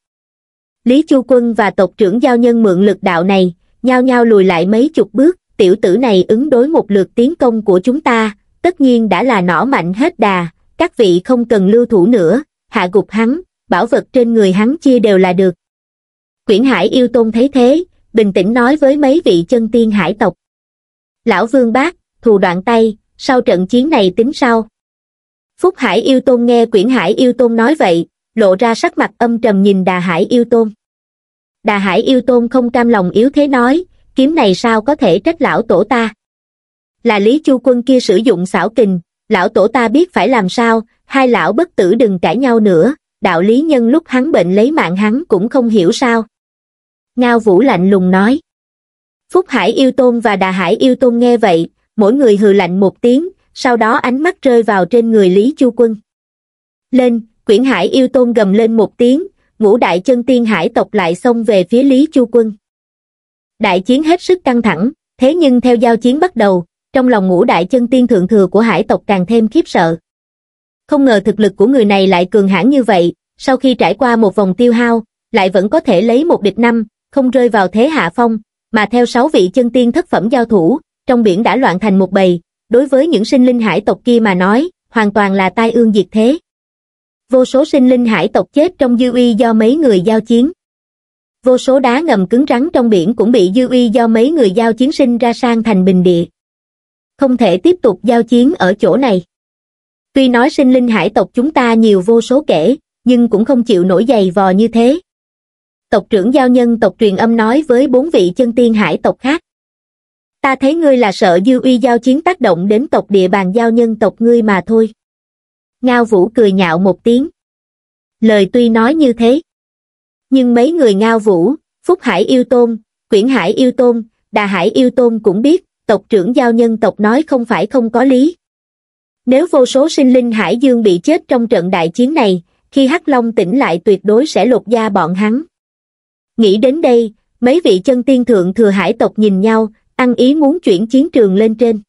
Lý Chu Quân và tộc trưởng giao nhân mượn lực đạo này, nhao nhao lùi lại mấy chục bước, tiểu tử này ứng đối một lượt tiến công của chúng ta, tất nhiên đã là nỏ mạnh hết đà, các vị không cần lưu thủ nữa, hạ gục hắn, bảo vật trên người hắn chia đều là được. Quyển Hải yêu tôn thấy thế, bình tĩnh nói với mấy vị chân tiên hải tộc. Lão Vương Bác, thù đoạn tay, sau trận chiến này tính sao? Phúc Hải yêu tôn nghe Quyển Hải yêu tôn nói vậy, lộ ra sắc mặt âm trầm nhìn Đà Hải yêu tôn. Đà Hải yêu tôn không cam lòng yếu thế nói, kiếm này sao có thể trách lão tổ ta? Là Lý Chu Quân kia sử dụng xảo kình, lão tổ ta biết phải làm sao, hai lão bất tử đừng cãi nhau nữa, đạo lý nhân lúc hắn bệnh lấy mạng hắn cũng không hiểu sao. Ngao Vũ lạnh lùng nói. Phúc Hải yêu tôn và Đà Hải yêu tôn nghe vậy, mỗi người hừ lạnh một tiếng, sau đó ánh mắt rơi vào trên người Lý Chu Quân. Lên, Quyển Hải yêu tôn gầm lên một tiếng, ngũ đại chân tiên hải tộc lại xông về phía Lý Chu Quân. Đại chiến hết sức căng thẳng, thế nhưng theo giao chiến bắt đầu, trong lòng ngũ đại chân tiên thượng thừa của hải tộc càng thêm khiếp sợ. Không ngờ thực lực của người này lại cường hãn như vậy, sau khi trải qua một vòng tiêu hao, lại vẫn có thể lấy một địch năm, không rơi vào thế hạ phong, mà theo sáu vị chân tiên thất phẩm giao thủ, trong biển đã loạn thành một bầy, đối với những sinh linh hải tộc kia mà nói, hoàn toàn là tai ương diệt thế. Vô số sinh linh hải tộc chết trong dư uy do mấy người giao chiến vô số đá ngầm cứng rắn trong biển cũng bị dư uy do mấy người giao chiến sinh ra sang thành bình địa. Không thể tiếp tục giao chiến ở chỗ này. Tuy nói sinh linh hải tộc chúng ta nhiều vô số kể, nhưng cũng không chịu nổi dày vò như thế. Tộc trưởng giao nhân tộc truyền âm nói với bốn vị chân tiên hải tộc khác. Ta thấy ngươi là sợ dư uy giao chiến tác động đến tộc địa bàn giao nhân tộc ngươi mà thôi. Ngao Vũ cười nhạo một tiếng. Lời tuy nói như thế, nhưng mấy người ngao vũ, Phúc Hải Yêu Tôn, Quyển Hải Yêu Tôn, Đà Hải Yêu Tôn cũng biết, tộc trưởng giao nhân tộc nói không phải không có lý. Nếu vô số sinh linh Hải Dương bị chết trong trận đại chiến này, khi Hắc Long tỉnh lại tuyệt đối sẽ lột da bọn hắn. Nghĩ đến đây, mấy vị chân tiên thượng thừa hải tộc nhìn nhau, ăn ý muốn chuyển chiến trường lên trên.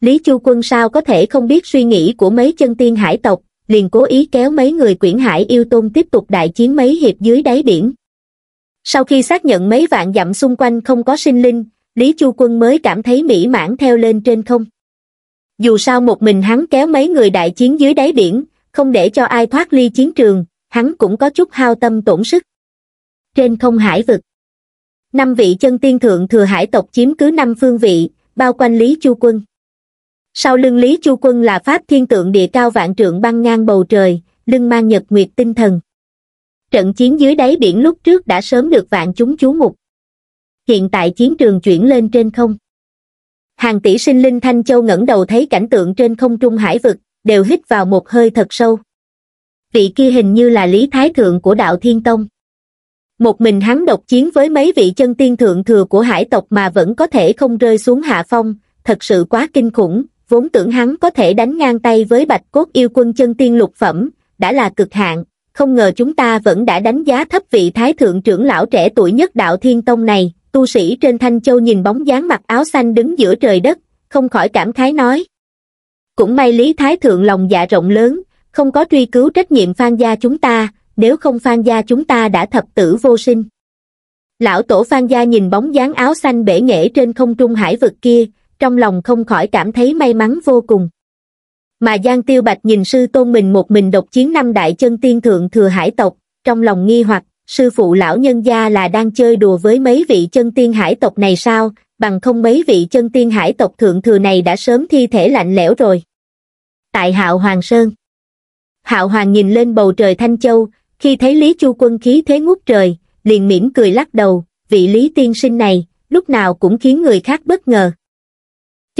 Lý Chu Quân sao có thể không biết suy nghĩ của mấy chân tiên hải tộc, liền cố ý kéo mấy người quyển hải yêu tôn tiếp tục đại chiến mấy hiệp dưới đáy biển sau khi xác nhận mấy vạn dặm xung quanh không có sinh linh lý chu quân mới cảm thấy mỹ mãn theo lên trên không dù sao một mình hắn kéo mấy người đại chiến dưới đáy biển không để cho ai thoát ly chiến trường hắn cũng có chút hao tâm tổn sức trên không hải vực năm vị chân tiên thượng thừa hải tộc chiếm cứ năm phương vị bao quanh lý chu quân sau lưng lý chu quân là pháp thiên tượng địa cao vạn trượng băng ngang bầu trời lưng mang nhật nguyệt tinh thần trận chiến dưới đáy biển lúc trước đã sớm được vạn chúng chú mục hiện tại chiến trường chuyển lên trên không hàng tỷ sinh linh thanh châu ngẩng đầu thấy cảnh tượng trên không trung hải vực đều hít vào một hơi thật sâu vị kia hình như là lý thái thượng của đạo thiên tông một mình hắn độc chiến với mấy vị chân tiên thượng thừa của hải tộc mà vẫn có thể không rơi xuống hạ phong thật sự quá kinh khủng vốn tưởng hắn có thể đánh ngang tay với bạch cốt yêu quân chân tiên lục phẩm đã là cực hạn không ngờ chúng ta vẫn đã đánh giá thấp vị thái thượng trưởng lão trẻ tuổi nhất đạo thiên tông này tu sĩ trên thanh châu nhìn bóng dáng mặc áo xanh đứng giữa trời đất không khỏi cảm khái nói cũng may lý thái thượng lòng dạ rộng lớn không có truy cứu trách nhiệm phan gia chúng ta nếu không phan gia chúng ta đã thập tử vô sinh lão tổ phan gia nhìn bóng dáng áo xanh bể nghệ trên không trung hải vực kia trong lòng không khỏi cảm thấy may mắn vô cùng mà giang tiêu bạch nhìn sư tôn mình một mình độc chiến năm đại chân tiên thượng thừa hải tộc trong lòng nghi hoặc sư phụ lão nhân gia là đang chơi đùa với mấy vị chân tiên hải tộc này sao bằng không mấy vị chân tiên hải tộc thượng thừa này đã sớm thi thể lạnh lẽo rồi tại hạo hoàng sơn hạo hoàng nhìn lên bầu trời thanh châu khi thấy lý chu quân khí thế ngút trời liền mỉm cười lắc đầu vị lý tiên sinh này lúc nào cũng khiến người khác bất ngờ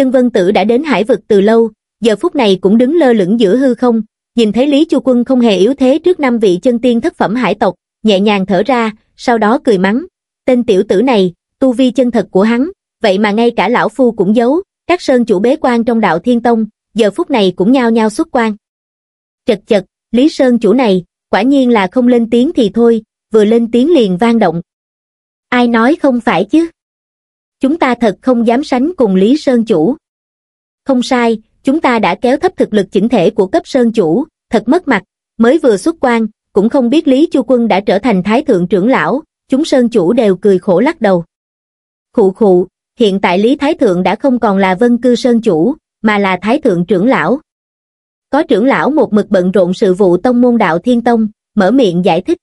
chân vân tử đã đến hải vực từ lâu, giờ phút này cũng đứng lơ lửng giữa hư không, nhìn thấy Lý Chu Quân không hề yếu thế trước năm vị chân tiên thất phẩm hải tộc, nhẹ nhàng thở ra, sau đó cười mắng. Tên tiểu tử này, tu vi chân thật của hắn, vậy mà ngay cả lão phu cũng giấu, các sơn chủ bế quan trong đạo Thiên Tông, giờ phút này cũng nhao nhao xuất quan. Chật chật, Lý Sơn chủ này, quả nhiên là không lên tiếng thì thôi, vừa lên tiếng liền vang động. Ai nói không phải chứ? chúng ta thật không dám sánh cùng Lý Sơn Chủ. Không sai, chúng ta đã kéo thấp thực lực chỉnh thể của cấp Sơn Chủ, thật mất mặt, mới vừa xuất quan, cũng không biết Lý Chu Quân đã trở thành Thái Thượng trưởng lão, chúng Sơn Chủ đều cười khổ lắc đầu. Khụ khụ, hiện tại Lý Thái Thượng đã không còn là vân cư Sơn Chủ, mà là Thái Thượng trưởng lão. Có trưởng lão một mực bận rộn sự vụ tông môn đạo Thiên Tông, mở miệng giải thích.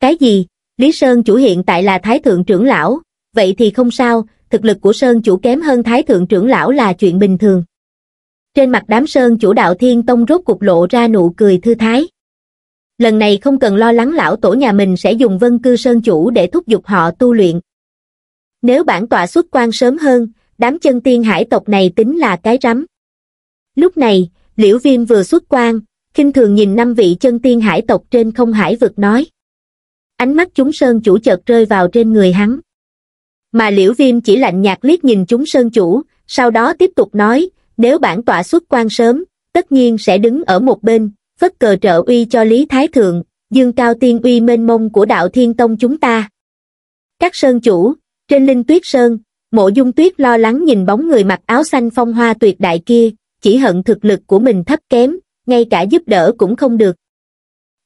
Cái gì? Lý Sơn Chủ hiện tại là Thái Thượng trưởng lão, vậy thì không sao, thực lực của Sơn chủ kém hơn Thái Thượng trưởng lão là chuyện bình thường. Trên mặt đám Sơn chủ đạo Thiên Tông rốt cục lộ ra nụ cười thư thái. Lần này không cần lo lắng lão tổ nhà mình sẽ dùng vân cư Sơn chủ để thúc giục họ tu luyện. Nếu bản tọa xuất quan sớm hơn, đám chân tiên hải tộc này tính là cái rắm. Lúc này, Liễu Viêm vừa xuất quan, khinh thường nhìn năm vị chân tiên hải tộc trên không hải vực nói. Ánh mắt chúng Sơn chủ chợt rơi vào trên người hắn mà liễu viêm chỉ lạnh nhạt liếc nhìn chúng sơn chủ, sau đó tiếp tục nói, nếu bản tọa xuất quan sớm, tất nhiên sẽ đứng ở một bên, phất cờ trợ uy cho Lý Thái Thượng, dương cao tiên uy mênh mông của đạo Thiên Tông chúng ta. Các sơn chủ, trên linh tuyết sơn, mộ dung tuyết lo lắng nhìn bóng người mặc áo xanh phong hoa tuyệt đại kia, chỉ hận thực lực của mình thấp kém, ngay cả giúp đỡ cũng không được.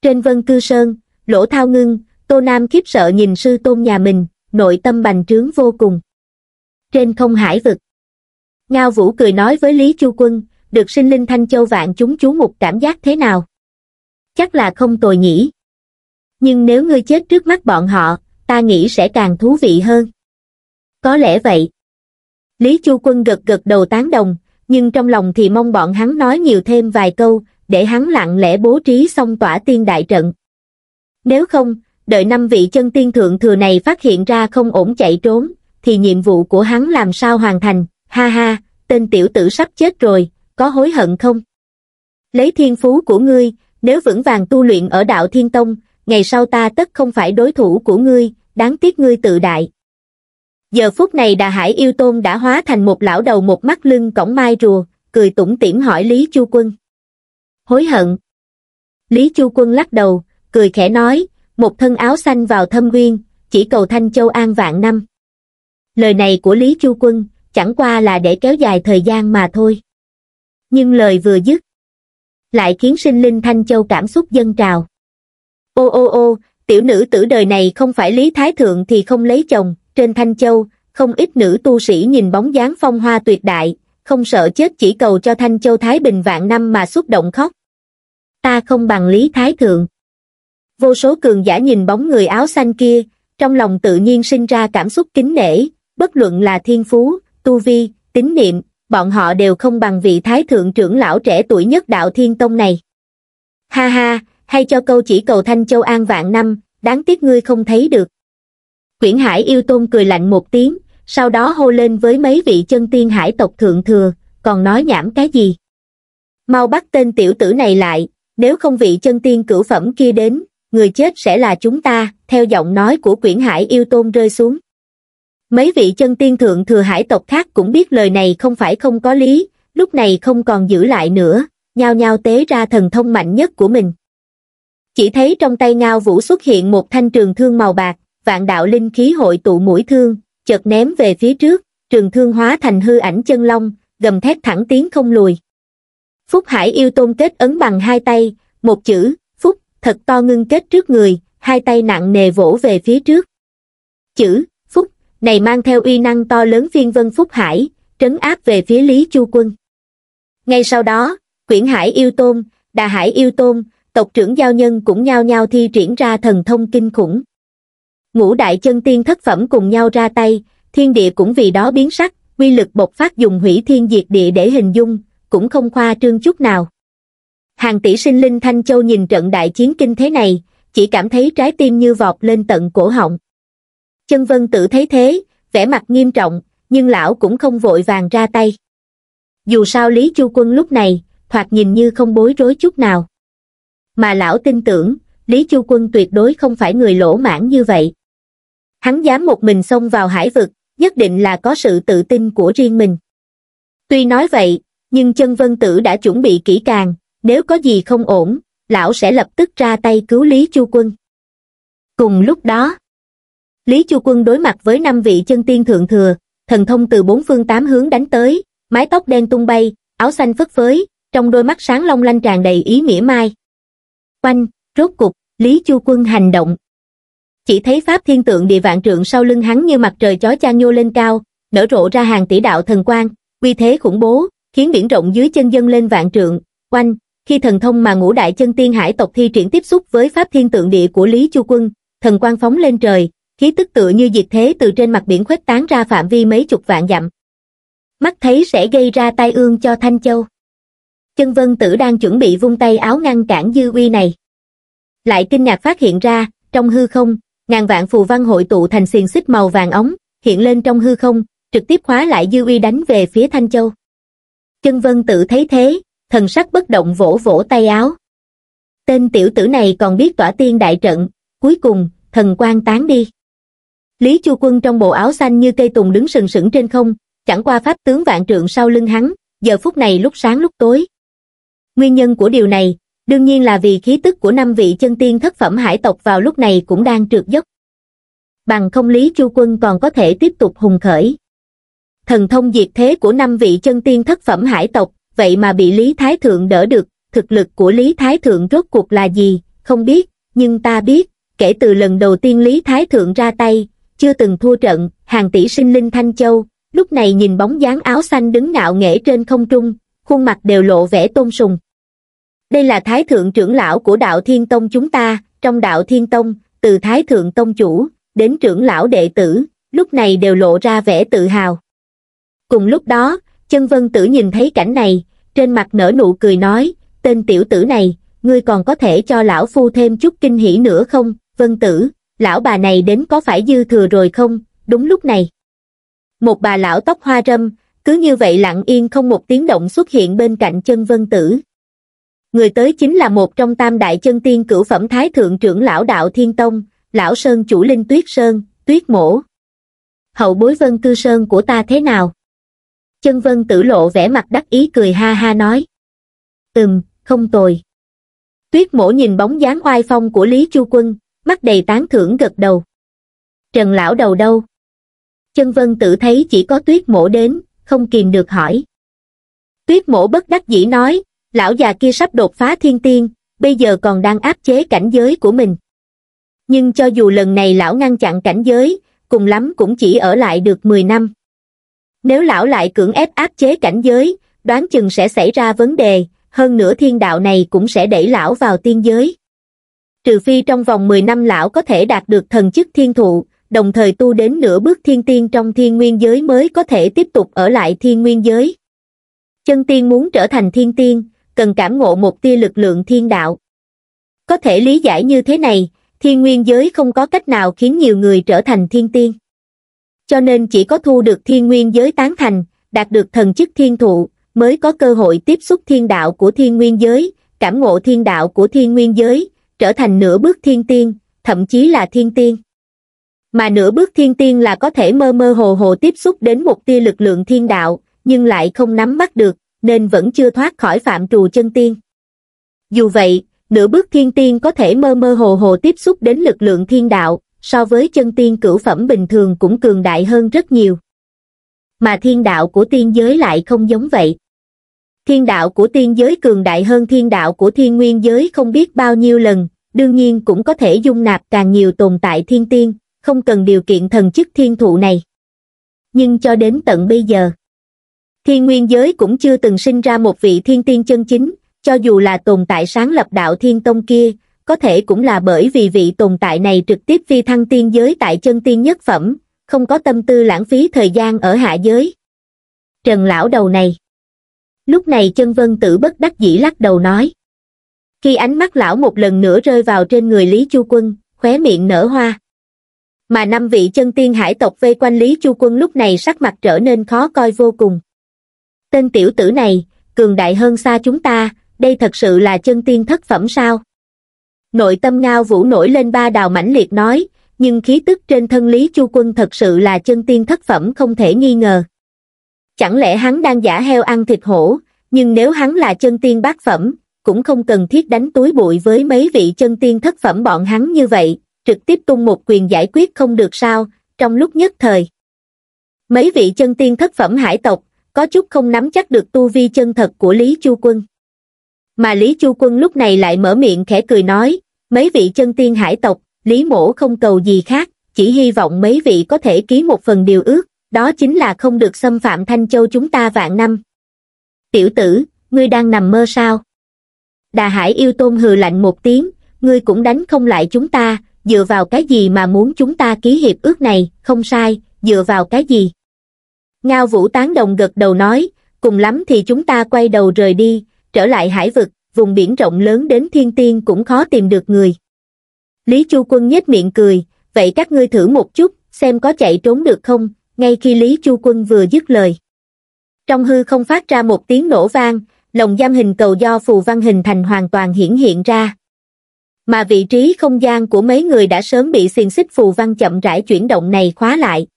Trên vân cư sơn, lỗ thao ngưng, tô nam khiếp sợ nhìn sư tôn nhà mình, nội tâm bành trướng vô cùng. Trên không hải vực, Ngao Vũ cười nói với Lý Chu Quân, được sinh linh Thanh Châu Vạn chúng chú mục cảm giác thế nào? Chắc là không tồi nhỉ. Nhưng nếu ngươi chết trước mắt bọn họ, ta nghĩ sẽ càng thú vị hơn. Có lẽ vậy. Lý Chu Quân gật gật đầu tán đồng, nhưng trong lòng thì mong bọn hắn nói nhiều thêm vài câu, để hắn lặng lẽ bố trí xong tỏa tiên đại trận. Nếu không, đợi năm vị chân tiên thượng thừa này phát hiện ra không ổn chạy trốn, thì nhiệm vụ của hắn làm sao hoàn thành, ha ha, tên tiểu tử sắp chết rồi, có hối hận không? Lấy thiên phú của ngươi, nếu vững vàng tu luyện ở đạo thiên tông, ngày sau ta tất không phải đối thủ của ngươi, đáng tiếc ngươi tự đại. Giờ phút này đà hải yêu tôn đã hóa thành một lão đầu một mắt lưng cổng mai rùa, cười tủm tỉm hỏi Lý Chu Quân. Hối hận. Lý Chu Quân lắc đầu, cười khẽ nói, một thân áo xanh vào thâm nguyên chỉ cầu thanh châu an vạn năm lời này của lý chu quân chẳng qua là để kéo dài thời gian mà thôi nhưng lời vừa dứt lại khiến sinh linh thanh châu cảm xúc dân trào ô ô ô tiểu nữ tử đời này không phải lý thái thượng thì không lấy chồng trên thanh châu không ít nữ tu sĩ nhìn bóng dáng phong hoa tuyệt đại không sợ chết chỉ cầu cho thanh châu thái bình vạn năm mà xúc động khóc ta không bằng lý thái thượng vô số cường giả nhìn bóng người áo xanh kia, trong lòng tự nhiên sinh ra cảm xúc kính nể, bất luận là thiên phú, tu vi, tín niệm, bọn họ đều không bằng vị thái thượng trưởng lão trẻ tuổi nhất đạo thiên tông này. Ha ha, hay cho câu chỉ cầu thanh châu an vạn năm, đáng tiếc ngươi không thấy được. Quyển Hải yêu tôn cười lạnh một tiếng, sau đó hô lên với mấy vị chân tiên hải tộc thượng thừa, còn nói nhảm cái gì. Mau bắt tên tiểu tử này lại, nếu không vị chân tiên cửu phẩm kia đến, người chết sẽ là chúng ta theo giọng nói của quyển hải yêu tôn rơi xuống mấy vị chân tiên thượng thừa hải tộc khác cũng biết lời này không phải không có lý lúc này không còn giữ lại nữa nhao nhao tế ra thần thông mạnh nhất của mình chỉ thấy trong tay ngao vũ xuất hiện một thanh trường thương màu bạc vạn đạo linh khí hội tụ mũi thương chợt ném về phía trước trường thương hóa thành hư ảnh chân long gầm thét thẳng tiến không lùi phúc hải yêu tôn kết ấn bằng hai tay một chữ thật to ngưng kết trước người hai tay nặng nề vỗ về phía trước chữ phúc này mang theo uy năng to lớn phiên vân phúc hải trấn áp về phía lý chu quân ngay sau đó quyển hải yêu tôn đà hải yêu tôn tộc trưởng giao nhân cũng nhao nhao thi triển ra thần thông kinh khủng ngũ đại chân tiên thất phẩm cùng nhau ra tay thiên địa cũng vì đó biến sắc quy lực bộc phát dùng hủy thiên diệt địa để hình dung cũng không khoa trương chút nào hàng tỷ sinh linh Thanh Châu nhìn trận đại chiến kinh thế này, chỉ cảm thấy trái tim như vọt lên tận cổ họng. Chân vân tử thấy thế, vẻ mặt nghiêm trọng, nhưng lão cũng không vội vàng ra tay. Dù sao Lý Chu Quân lúc này, thoạt nhìn như không bối rối chút nào. Mà lão tin tưởng, Lý Chu Quân tuyệt đối không phải người lỗ mãn như vậy. Hắn dám một mình xông vào hải vực, nhất định là có sự tự tin của riêng mình. Tuy nói vậy, nhưng chân vân tử đã chuẩn bị kỹ càng, nếu có gì không ổn, lão sẽ lập tức ra tay cứu Lý Chu Quân. Cùng lúc đó, Lý Chu Quân đối mặt với năm vị chân tiên thượng thừa, thần thông từ bốn phương tám hướng đánh tới, mái tóc đen tung bay, áo xanh phất phới, trong đôi mắt sáng long lanh tràn đầy ý mỉa mai. Quanh, rốt cục, Lý Chu Quân hành động. Chỉ thấy pháp thiên tượng địa vạn trượng sau lưng hắn như mặt trời chói chang nhô lên cao, nở rộ ra hàng tỷ đạo thần quang, uy thế khủng bố, khiến biển rộng dưới chân dân lên vạn trượng, quanh, khi thần thông mà ngũ đại chân tiên hải tộc thi triển tiếp xúc với pháp thiên tượng địa của Lý Chu Quân, thần quang phóng lên trời, khí tức tựa như diệt thế từ trên mặt biển khuếch tán ra phạm vi mấy chục vạn dặm. Mắt thấy sẽ gây ra tai ương cho Thanh Châu. Chân vân tử đang chuẩn bị vung tay áo ngăn cản dư uy này. Lại kinh ngạc phát hiện ra, trong hư không, ngàn vạn phù văn hội tụ thành xiên xích màu vàng ống, hiện lên trong hư không, trực tiếp khóa lại dư uy đánh về phía Thanh Châu. Chân vân tử thấy thế, thần sắc bất động vỗ vỗ tay áo. Tên tiểu tử này còn biết tỏa tiên đại trận, cuối cùng, thần quan tán đi. Lý Chu Quân trong bộ áo xanh như cây tùng đứng sừng sững trên không, chẳng qua pháp tướng vạn trượng sau lưng hắn, giờ phút này lúc sáng lúc tối. Nguyên nhân của điều này, đương nhiên là vì khí tức của năm vị chân tiên thất phẩm hải tộc vào lúc này cũng đang trượt dốc. Bằng không Lý Chu Quân còn có thể tiếp tục hùng khởi. Thần thông diệt thế của năm vị chân tiên thất phẩm hải tộc vậy mà bị Lý Thái Thượng đỡ được, thực lực của Lý Thái Thượng rốt cuộc là gì, không biết, nhưng ta biết, kể từ lần đầu tiên Lý Thái Thượng ra tay, chưa từng thua trận, hàng tỷ sinh linh Thanh Châu, lúc này nhìn bóng dáng áo xanh đứng ngạo nghễ trên không trung, khuôn mặt đều lộ vẻ tôn sùng. Đây là Thái Thượng trưởng lão của Đạo Thiên Tông chúng ta, trong Đạo Thiên Tông, từ Thái Thượng Tông chủ, đến trưởng lão đệ tử, lúc này đều lộ ra vẻ tự hào. Cùng lúc đó, chân vân tử nhìn thấy cảnh này, trên mặt nở nụ cười nói tên tiểu tử này ngươi còn có thể cho lão phu thêm chút kinh hỉ nữa không vân tử lão bà này đến có phải dư thừa rồi không đúng lúc này một bà lão tóc hoa râm cứ như vậy lặng yên không một tiếng động xuất hiện bên cạnh chân vân tử người tới chính là một trong tam đại chân tiên cửu phẩm thái thượng trưởng lão đạo thiên tông lão sơn chủ linh tuyết sơn tuyết mổ hậu bối vân cư sơn của ta thế nào chân vân tử lộ vẻ mặt đắc ý cười ha ha nói ừm không tồi tuyết mổ nhìn bóng dáng oai phong của lý chu quân mắt đầy tán thưởng gật đầu trần lão đầu đâu chân vân tử thấy chỉ có tuyết mổ đến không kìm được hỏi tuyết mổ bất đắc dĩ nói lão già kia sắp đột phá thiên tiên bây giờ còn đang áp chế cảnh giới của mình nhưng cho dù lần này lão ngăn chặn cảnh giới cùng lắm cũng chỉ ở lại được mười năm nếu lão lại cưỡng ép áp chế cảnh giới, đoán chừng sẽ xảy ra vấn đề, hơn nữa thiên đạo này cũng sẽ đẩy lão vào tiên giới. Trừ phi trong vòng 10 năm lão có thể đạt được thần chức thiên thụ, đồng thời tu đến nửa bước thiên tiên trong thiên nguyên giới mới có thể tiếp tục ở lại thiên nguyên giới. Chân tiên muốn trở thành thiên tiên, cần cảm ngộ một tia lực lượng thiên đạo. Có thể lý giải như thế này, thiên nguyên giới không có cách nào khiến nhiều người trở thành thiên tiên cho nên chỉ có thu được thiên nguyên giới tán thành, đạt được thần chức thiên thụ, mới có cơ hội tiếp xúc thiên đạo của thiên nguyên giới, cảm ngộ thiên đạo của thiên nguyên giới, trở thành nửa bước thiên tiên, thậm chí là thiên tiên. Mà nửa bước thiên tiên là có thể mơ mơ hồ hồ tiếp xúc đến một tia lực lượng thiên đạo, nhưng lại không nắm bắt được, nên vẫn chưa thoát khỏi phạm trù chân tiên. Dù vậy, nửa bước thiên tiên có thể mơ mơ hồ hồ tiếp xúc đến lực lượng thiên đạo, so với chân tiên cửu phẩm bình thường cũng cường đại hơn rất nhiều. Mà thiên đạo của tiên giới lại không giống vậy. Thiên đạo của tiên giới cường đại hơn thiên đạo của thiên nguyên giới không biết bao nhiêu lần, đương nhiên cũng có thể dung nạp càng nhiều tồn tại thiên tiên, không cần điều kiện thần chức thiên thụ này. Nhưng cho đến tận bây giờ, thiên nguyên giới cũng chưa từng sinh ra một vị thiên tiên chân chính, cho dù là tồn tại sáng lập đạo thiên tông kia, có thể cũng là bởi vì vị tồn tại này trực tiếp phi thăng tiên giới tại chân tiên nhất phẩm, không có tâm tư lãng phí thời gian ở hạ giới. Trần lão đầu này. Lúc này chân vân tử bất đắc dĩ lắc đầu nói. Khi ánh mắt lão một lần nữa rơi vào trên người Lý Chu Quân, khóe miệng nở hoa. Mà năm vị chân tiên hải tộc vây quanh Lý Chu Quân lúc này sắc mặt trở nên khó coi vô cùng. Tên tiểu tử này, cường đại hơn xa chúng ta, đây thật sự là chân tiên thất phẩm sao? nội tâm ngao vũ nổi lên ba đào mãnh liệt nói, nhưng khí tức trên thân Lý Chu Quân thật sự là chân tiên thất phẩm không thể nghi ngờ. Chẳng lẽ hắn đang giả heo ăn thịt hổ, nhưng nếu hắn là chân tiên bát phẩm, cũng không cần thiết đánh túi bụi với mấy vị chân tiên thất phẩm bọn hắn như vậy, trực tiếp tung một quyền giải quyết không được sao, trong lúc nhất thời. Mấy vị chân tiên thất phẩm hải tộc, có chút không nắm chắc được tu vi chân thật của Lý Chu Quân. Mà Lý Chu Quân lúc này lại mở miệng khẽ cười nói, Mấy vị chân tiên hải tộc, Lý Mổ không cầu gì khác, chỉ hy vọng mấy vị có thể ký một phần điều ước, đó chính là không được xâm phạm Thanh Châu chúng ta vạn năm. Tiểu tử, ngươi đang nằm mơ sao? Đà Hải yêu tôn hừ lạnh một tiếng, ngươi cũng đánh không lại chúng ta, dựa vào cái gì mà muốn chúng ta ký hiệp ước này, không sai, dựa vào cái gì? Ngao Vũ tán đồng gật đầu nói, cùng lắm thì chúng ta quay đầu rời đi, trở lại hải vực, vùng biển rộng lớn đến thiên tiên cũng khó tìm được người. Lý Chu Quân nhếch miệng cười, vậy các ngươi thử một chút, xem có chạy trốn được không, ngay khi Lý Chu Quân vừa dứt lời. Trong hư không phát ra một tiếng nổ vang, lồng giam hình cầu do phù văn hình thành hoàn toàn hiển hiện ra. Mà vị trí không gian của mấy người đã sớm bị xiềng xích phù văn chậm rãi chuyển động này khóa lại.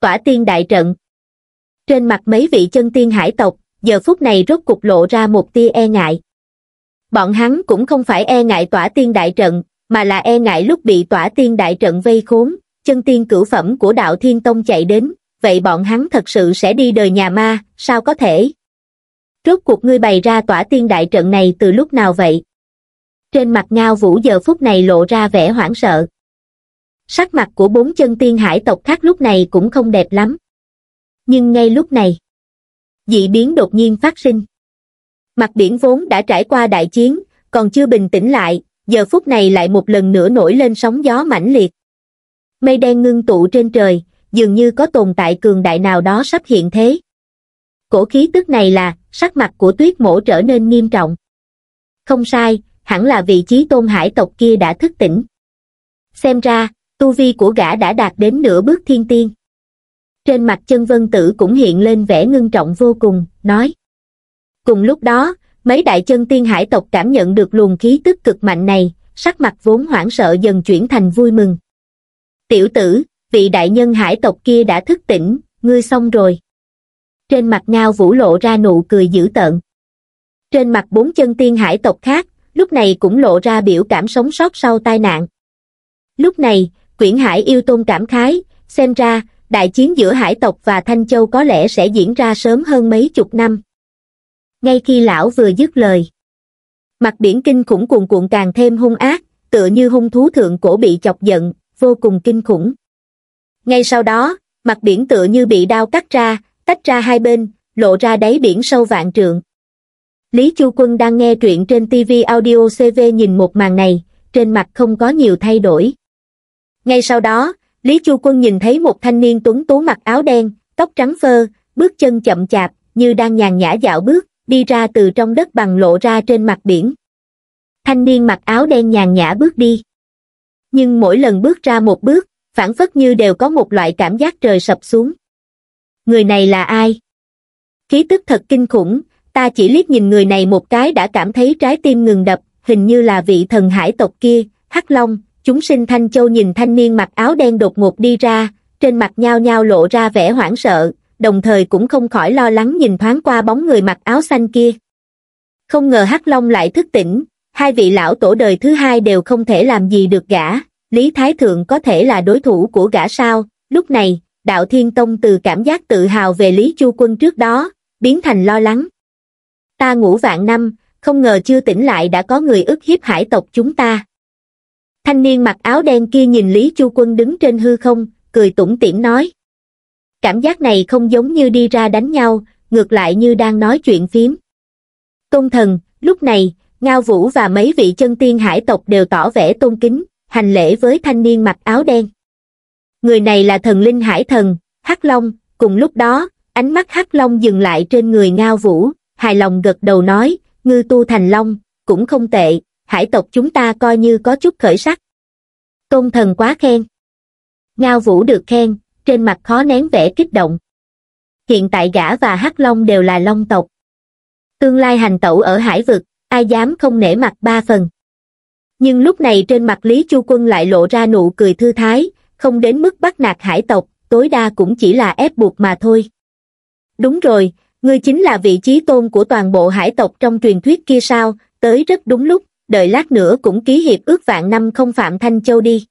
Tỏa tiên đại trận Trên mặt mấy vị chân tiên hải tộc, giờ phút này rốt cục lộ ra một tia e ngại bọn hắn cũng không phải e ngại tỏa tiên đại trận, mà là e ngại lúc bị tỏa tiên đại trận vây khốn, chân tiên cửu phẩm của đạo thiên tông chạy đến, vậy bọn hắn thật sự sẽ đi đời nhà ma, sao có thể? Rốt cuộc ngươi bày ra tỏa tiên đại trận này từ lúc nào vậy? Trên mặt ngao vũ giờ phút này lộ ra vẻ hoảng sợ. Sắc mặt của bốn chân tiên hải tộc khác lúc này cũng không đẹp lắm. Nhưng ngay lúc này, dị biến đột nhiên phát sinh mặt biển vốn đã trải qua đại chiến còn chưa bình tĩnh lại giờ phút này lại một lần nữa nổi lên sóng gió mãnh liệt mây đen ngưng tụ trên trời dường như có tồn tại cường đại nào đó sắp hiện thế cổ khí tức này là sắc mặt của tuyết mổ trở nên nghiêm trọng không sai hẳn là vị trí tôn hải tộc kia đã thức tỉnh xem ra tu vi của gã đã đạt đến nửa bước thiên tiên trên mặt chân vân tử cũng hiện lên vẻ ngưng trọng vô cùng nói cùng lúc đó mấy đại chân tiên hải tộc cảm nhận được luồng khí tức cực mạnh này sắc mặt vốn hoảng sợ dần chuyển thành vui mừng tiểu tử vị đại nhân hải tộc kia đã thức tỉnh ngươi xong rồi trên mặt ngao vũ lộ ra nụ cười dữ tợn trên mặt bốn chân tiên hải tộc khác lúc này cũng lộ ra biểu cảm sống sót sau tai nạn lúc này quyển hải yêu tôn cảm khái xem ra đại chiến giữa hải tộc và thanh châu có lẽ sẽ diễn ra sớm hơn mấy chục năm ngay khi lão vừa dứt lời. Mặt biển kinh khủng cuồn cuộn càng thêm hung ác, tựa như hung thú thượng cổ bị chọc giận, vô cùng kinh khủng. Ngay sau đó, mặt biển tựa như bị đao cắt ra, tách ra hai bên, lộ ra đáy biển sâu vạn trượng. Lý Chu Quân đang nghe truyện trên TV Audio CV nhìn một màn này, trên mặt không có nhiều thay đổi. Ngay sau đó, Lý Chu Quân nhìn thấy một thanh niên tuấn tú mặc áo đen, tóc trắng phơ, bước chân chậm chạp, như đang nhàn nhã dạo bước, đi ra từ trong đất bằng lộ ra trên mặt biển thanh niên mặc áo đen nhàn nhã bước đi nhưng mỗi lần bước ra một bước phản phất như đều có một loại cảm giác trời sập xuống người này là ai khí tức thật kinh khủng ta chỉ liếc nhìn người này một cái đã cảm thấy trái tim ngừng đập hình như là vị thần hải tộc kia hắc long chúng sinh thanh châu nhìn thanh niên mặc áo đen đột ngột đi ra trên mặt nhao nhao lộ ra vẻ hoảng sợ đồng thời cũng không khỏi lo lắng nhìn thoáng qua bóng người mặc áo xanh kia. Không ngờ Hắc Long lại thức tỉnh, hai vị lão tổ đời thứ hai đều không thể làm gì được gã, Lý Thái Thượng có thể là đối thủ của gã sao, lúc này, Đạo Thiên Tông từ cảm giác tự hào về Lý Chu Quân trước đó, biến thành lo lắng. Ta ngủ vạn năm, không ngờ chưa tỉnh lại đã có người ức hiếp hải tộc chúng ta. Thanh niên mặc áo đen kia nhìn Lý Chu Quân đứng trên hư không, cười tủm tỉm nói cảm giác này không giống như đi ra đánh nhau, ngược lại như đang nói chuyện phím. Tôn thần, lúc này, Ngao Vũ và mấy vị chân tiên hải tộc đều tỏ vẻ tôn kính, hành lễ với thanh niên mặc áo đen. Người này là thần linh hải thần, Hắc Long, cùng lúc đó, ánh mắt Hắc Long dừng lại trên người Ngao Vũ, hài lòng gật đầu nói, ngư tu thành Long, cũng không tệ, hải tộc chúng ta coi như có chút khởi sắc. Tôn thần quá khen. Ngao Vũ được khen, trên mặt khó nén vẻ kích động. Hiện tại gã và Hắc Long đều là Long tộc. Tương lai hành tẩu ở hải vực, ai dám không nể mặt ba phần. Nhưng lúc này trên mặt Lý Chu Quân lại lộ ra nụ cười thư thái, không đến mức bắt nạt hải tộc, tối đa cũng chỉ là ép buộc mà thôi. Đúng rồi, ngươi chính là vị trí tôn của toàn bộ hải tộc trong truyền thuyết kia sao, tới rất đúng lúc, đợi lát nữa cũng ký hiệp ước vạn năm không phạm Thanh Châu đi.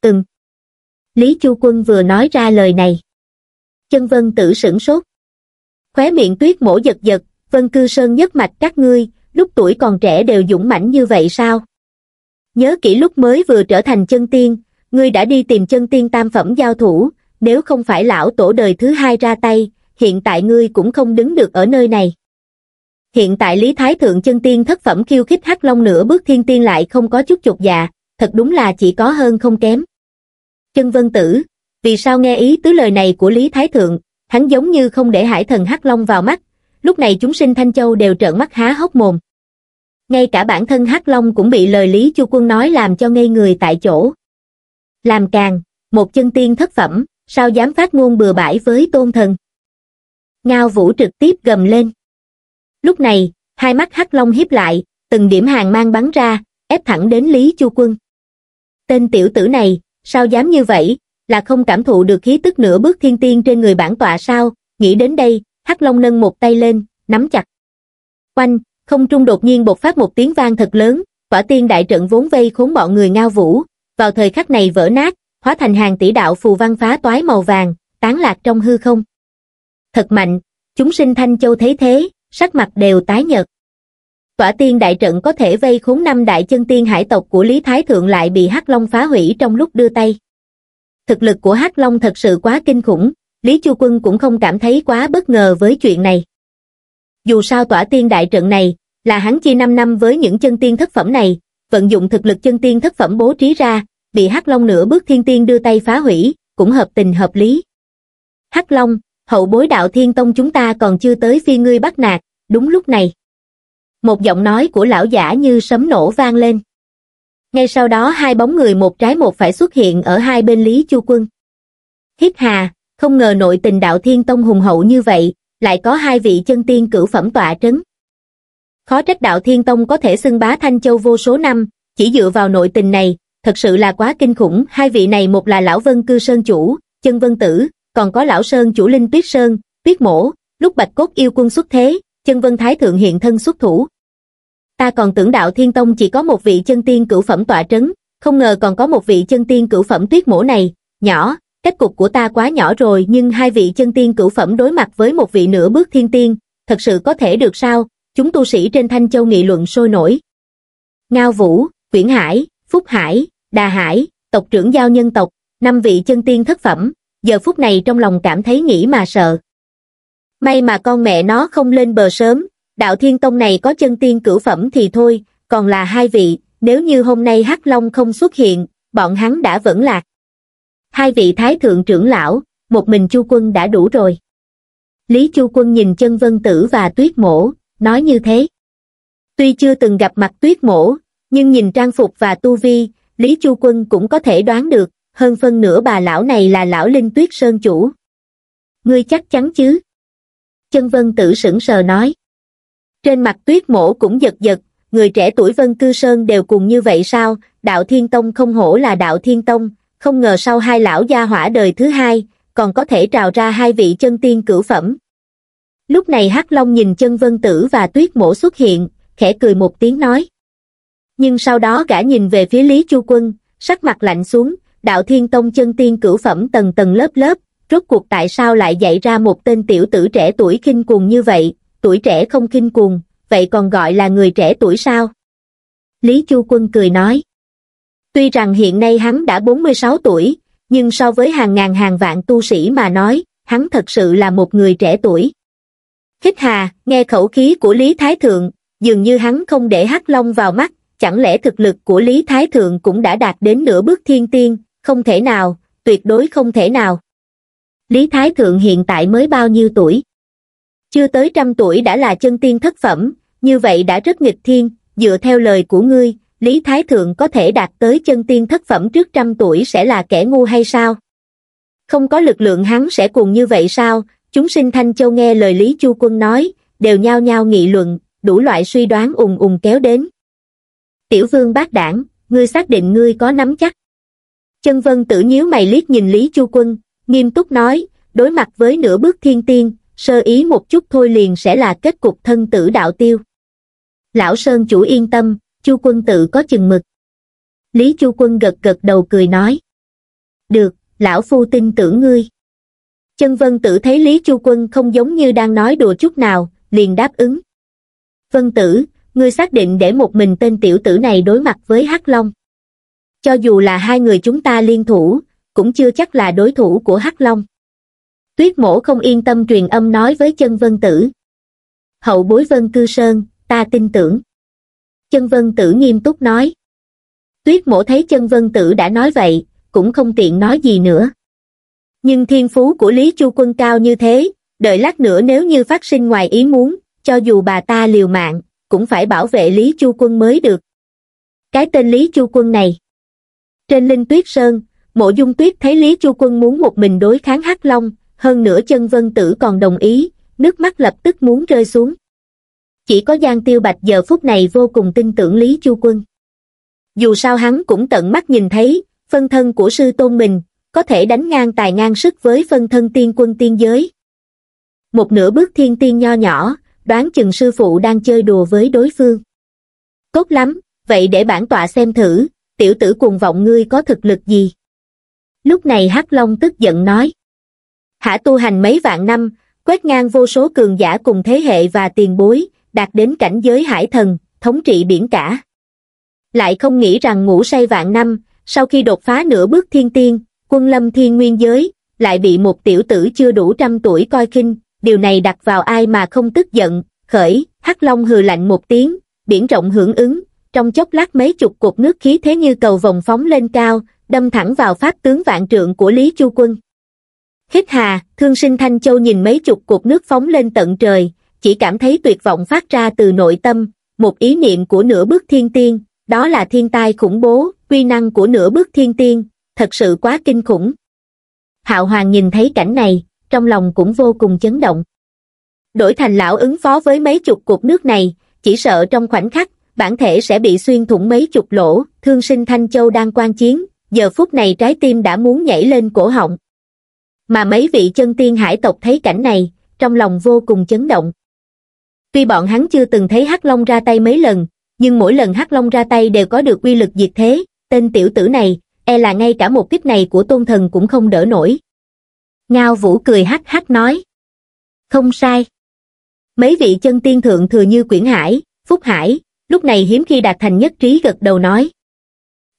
Ừm. Lý Chu Quân vừa nói ra lời này. Chân vân tử sửng sốt. Khóe miệng tuyết mổ giật giật, vân cư sơn nhất mạch các ngươi, lúc tuổi còn trẻ đều dũng mãnh như vậy sao? Nhớ kỹ lúc mới vừa trở thành chân tiên, ngươi đã đi tìm chân tiên tam phẩm giao thủ, nếu không phải lão tổ đời thứ hai ra tay, hiện tại ngươi cũng không đứng được ở nơi này. Hiện tại Lý Thái Thượng chân tiên thất phẩm khiêu khích hắc long nửa bước thiên tiên lại không có chút chột dạ, thật đúng là chỉ có hơn không kém chân vân tử, vì sao nghe ý tứ lời này của Lý Thái Thượng, hắn giống như không để hải thần Hắc Long vào mắt, lúc này chúng sinh Thanh Châu đều trợn mắt há hốc mồm. Ngay cả bản thân Hắc Long cũng bị lời Lý Chu Quân nói làm cho ngây người tại chỗ. Làm càng, một chân tiên thất phẩm, sao dám phát ngôn bừa bãi với tôn thần. Ngao Vũ trực tiếp gầm lên. Lúc này, hai mắt Hắc Long hiếp lại, từng điểm hàng mang bắn ra, ép thẳng đến Lý Chu Quân. Tên tiểu tử này, sao dám như vậy, là không cảm thụ được khí tức nửa bước thiên tiên trên người bản tọa sao, nghĩ đến đây, Hắc Long nâng một tay lên, nắm chặt. Quanh, không trung đột nhiên bộc phát một tiếng vang thật lớn, quả tiên đại trận vốn vây khốn bọn người ngao vũ, vào thời khắc này vỡ nát, hóa thành hàng tỷ đạo phù văn phá toái màu vàng, tán lạc trong hư không. Thật mạnh, chúng sinh Thanh Châu thấy thế, sắc mặt đều tái nhợt tỏa tiên đại trận có thể vây khốn năm đại chân tiên hải tộc của Lý Thái Thượng lại bị Hắc Long phá hủy trong lúc đưa tay. Thực lực của Hắc Long thật sự quá kinh khủng, Lý Chu Quân cũng không cảm thấy quá bất ngờ với chuyện này. Dù sao tỏa tiên đại trận này, là hắn chi 5 năm với những chân tiên thất phẩm này, vận dụng thực lực chân tiên thất phẩm bố trí ra, bị Hắc Long nửa bước thiên tiên đưa tay phá hủy, cũng hợp tình hợp lý. Hắc Long, hậu bối đạo thiên tông chúng ta còn chưa tới phi ngươi bắt nạt, đúng lúc này một giọng nói của lão giả như sấm nổ vang lên. Ngay sau đó hai bóng người một trái một phải xuất hiện ở hai bên Lý Chu Quân. Hiếp hà, không ngờ nội tình đạo thiên tông hùng hậu như vậy, lại có hai vị chân tiên cử phẩm tọa trấn. Khó trách đạo thiên tông có thể xưng bá Thanh Châu vô số năm, chỉ dựa vào nội tình này, thật sự là quá kinh khủng. Hai vị này một là lão vân cư sơn chủ, chân vân tử, còn có lão sơn chủ linh tuyết sơn, tuyết mổ, lúc bạch cốt yêu quân xuất thế, chân vân thái thượng hiện thân xuất thủ. Ta còn tưởng đạo thiên tông chỉ có một vị chân tiên cửu phẩm tọa trấn, không ngờ còn có một vị chân tiên cửu phẩm tuyết mổ này, nhỏ, cách cục của ta quá nhỏ rồi nhưng hai vị chân tiên cửu phẩm đối mặt với một vị nửa bước thiên tiên, thật sự có thể được sao, chúng tu sĩ trên Thanh Châu nghị luận sôi nổi. Ngao Vũ, Quyển Hải, Phúc Hải, Đà Hải, tộc trưởng giao nhân tộc, năm vị chân tiên thất phẩm, giờ phút này trong lòng cảm thấy nghĩ mà sợ may mà con mẹ nó không lên bờ sớm, đạo thiên tông này có chân tiên cửu phẩm thì thôi, còn là hai vị, nếu như hôm nay Hắc Long không xuất hiện, bọn hắn đã vẫn lạc. Hai vị thái thượng trưởng lão, một mình Chu Quân đã đủ rồi. Lý Chu Quân nhìn chân vân tử và tuyết mổ, nói như thế. Tuy chưa từng gặp mặt tuyết mổ, nhưng nhìn trang phục và tu vi, Lý Chu Quân cũng có thể đoán được, hơn phân nửa bà lão này là lão linh tuyết sơn chủ. Ngươi chắc chắn chứ? chân vân tử sững sờ nói. Trên mặt tuyết mổ cũng giật giật, người trẻ tuổi Vân Cư Sơn đều cùng như vậy sao, đạo Thiên Tông không hổ là đạo Thiên Tông, không ngờ sau hai lão gia hỏa đời thứ hai, còn có thể trào ra hai vị chân tiên cửu phẩm. Lúc này Hắc Long nhìn chân Vân Tử và tuyết mổ xuất hiện, khẽ cười một tiếng nói. Nhưng sau đó gã nhìn về phía Lý Chu Quân, sắc mặt lạnh xuống, đạo Thiên Tông chân tiên cửu phẩm tầng tầng lớp lớp, rốt cuộc tại sao lại dạy ra một tên tiểu tử trẻ tuổi kinh cuồng như vậy, tuổi trẻ không kinh cuồng, vậy còn gọi là người trẻ tuổi sao? Lý Chu Quân cười nói. Tuy rằng hiện nay hắn đã 46 tuổi, nhưng so với hàng ngàn hàng vạn tu sĩ mà nói, hắn thật sự là một người trẻ tuổi. Hít hà, nghe khẩu khí của Lý Thái Thượng, dường như hắn không để Hắc Long vào mắt, chẳng lẽ thực lực của Lý Thái Thượng cũng đã đạt đến nửa bước thiên tiên, không thể nào, tuyệt đối không thể nào. Lý Thái Thượng hiện tại mới bao nhiêu tuổi? Chưa tới trăm tuổi đã là chân tiên thất phẩm, như vậy đã rất nghịch thiên, dựa theo lời của ngươi, Lý Thái Thượng có thể đạt tới chân tiên thất phẩm trước trăm tuổi sẽ là kẻ ngu hay sao? Không có lực lượng hắn sẽ cùng như vậy sao? Chúng sinh Thanh Châu nghe lời Lý Chu Quân nói, đều nhao nhao nghị luận, đủ loại suy đoán ùng ùng kéo đến. Tiểu vương bác đảng, ngươi xác định ngươi có nắm chắc. Chân vân tử nhíu mày liếc nhìn Lý Chu Quân, nghiêm túc nói, đối mặt với nửa bước thiên tiên, sơ ý một chút thôi liền sẽ là kết cục thân tử đạo tiêu. Lão Sơn chủ yên tâm, Chu quân tự có chừng mực. Lý Chu quân gật gật đầu cười nói. Được, lão phu tin tưởng ngươi. Chân vân tử thấy Lý Chu quân không giống như đang nói đùa chút nào, liền đáp ứng. Vân tử, ngươi xác định để một mình tên tiểu tử này đối mặt với Hắc Long. Cho dù là hai người chúng ta liên thủ, cũng chưa chắc là đối thủ của hắc long tuyết mổ không yên tâm truyền âm nói với chân vân tử hậu bối vân cư sơn ta tin tưởng chân vân tử nghiêm túc nói tuyết mổ thấy chân vân tử đã nói vậy cũng không tiện nói gì nữa nhưng thiên phú của lý chu quân cao như thế đợi lát nữa nếu như phát sinh ngoài ý muốn cho dù bà ta liều mạng cũng phải bảo vệ lý chu quân mới được cái tên lý chu quân này trên linh tuyết sơn mộ dung tuyết thấy lý chu quân muốn một mình đối kháng hắc long hơn nữa chân vân tử còn đồng ý nước mắt lập tức muốn rơi xuống chỉ có giang tiêu bạch giờ phút này vô cùng tin tưởng lý chu quân dù sao hắn cũng tận mắt nhìn thấy phân thân của sư tôn mình có thể đánh ngang tài ngang sức với phân thân tiên quân tiên giới một nửa bước thiên tiên nho nhỏ đoán chừng sư phụ đang chơi đùa với đối phương tốt lắm vậy để bản tọa xem thử tiểu tử cùng vọng ngươi có thực lực gì lúc này hắc long tức giận nói hả tu hành mấy vạn năm quét ngang vô số cường giả cùng thế hệ và tiền bối đạt đến cảnh giới hải thần thống trị biển cả lại không nghĩ rằng ngủ say vạn năm sau khi đột phá nửa bước thiên tiên quân lâm thiên nguyên giới lại bị một tiểu tử chưa đủ trăm tuổi coi khinh điều này đặt vào ai mà không tức giận khởi hắc long hừ lạnh một tiếng biển rộng hưởng ứng trong chốc lát mấy chục cột nước khí thế như cầu vòng phóng lên cao đâm thẳng vào pháp tướng vạn trượng của Lý Chu Quân. Hít hà, thương sinh Thanh Châu nhìn mấy chục cục nước phóng lên tận trời, chỉ cảm thấy tuyệt vọng phát ra từ nội tâm, một ý niệm của nửa bước thiên tiên, đó là thiên tai khủng bố, quy năng của nửa bước thiên tiên, thật sự quá kinh khủng. Hạo Hoàng nhìn thấy cảnh này, trong lòng cũng vô cùng chấn động. Đổi thành lão ứng phó với mấy chục cục nước này, chỉ sợ trong khoảnh khắc, bản thể sẽ bị xuyên thủng mấy chục lỗ, thương sinh Thanh Châu đang quan chiến, giờ phút này trái tim đã muốn nhảy lên cổ họng. Mà mấy vị chân tiên hải tộc thấy cảnh này, trong lòng vô cùng chấn động. Tuy bọn hắn chưa từng thấy Hắc Long ra tay mấy lần, nhưng mỗi lần Hắc Long ra tay đều có được quy lực diệt thế, tên tiểu tử này, e là ngay cả một kích này của tôn thần cũng không đỡ nổi. Ngao Vũ cười hắc hắc nói. Không sai. Mấy vị chân tiên thượng thừa như Quyển Hải, Phúc Hải, lúc này hiếm khi đạt thành nhất trí gật đầu nói.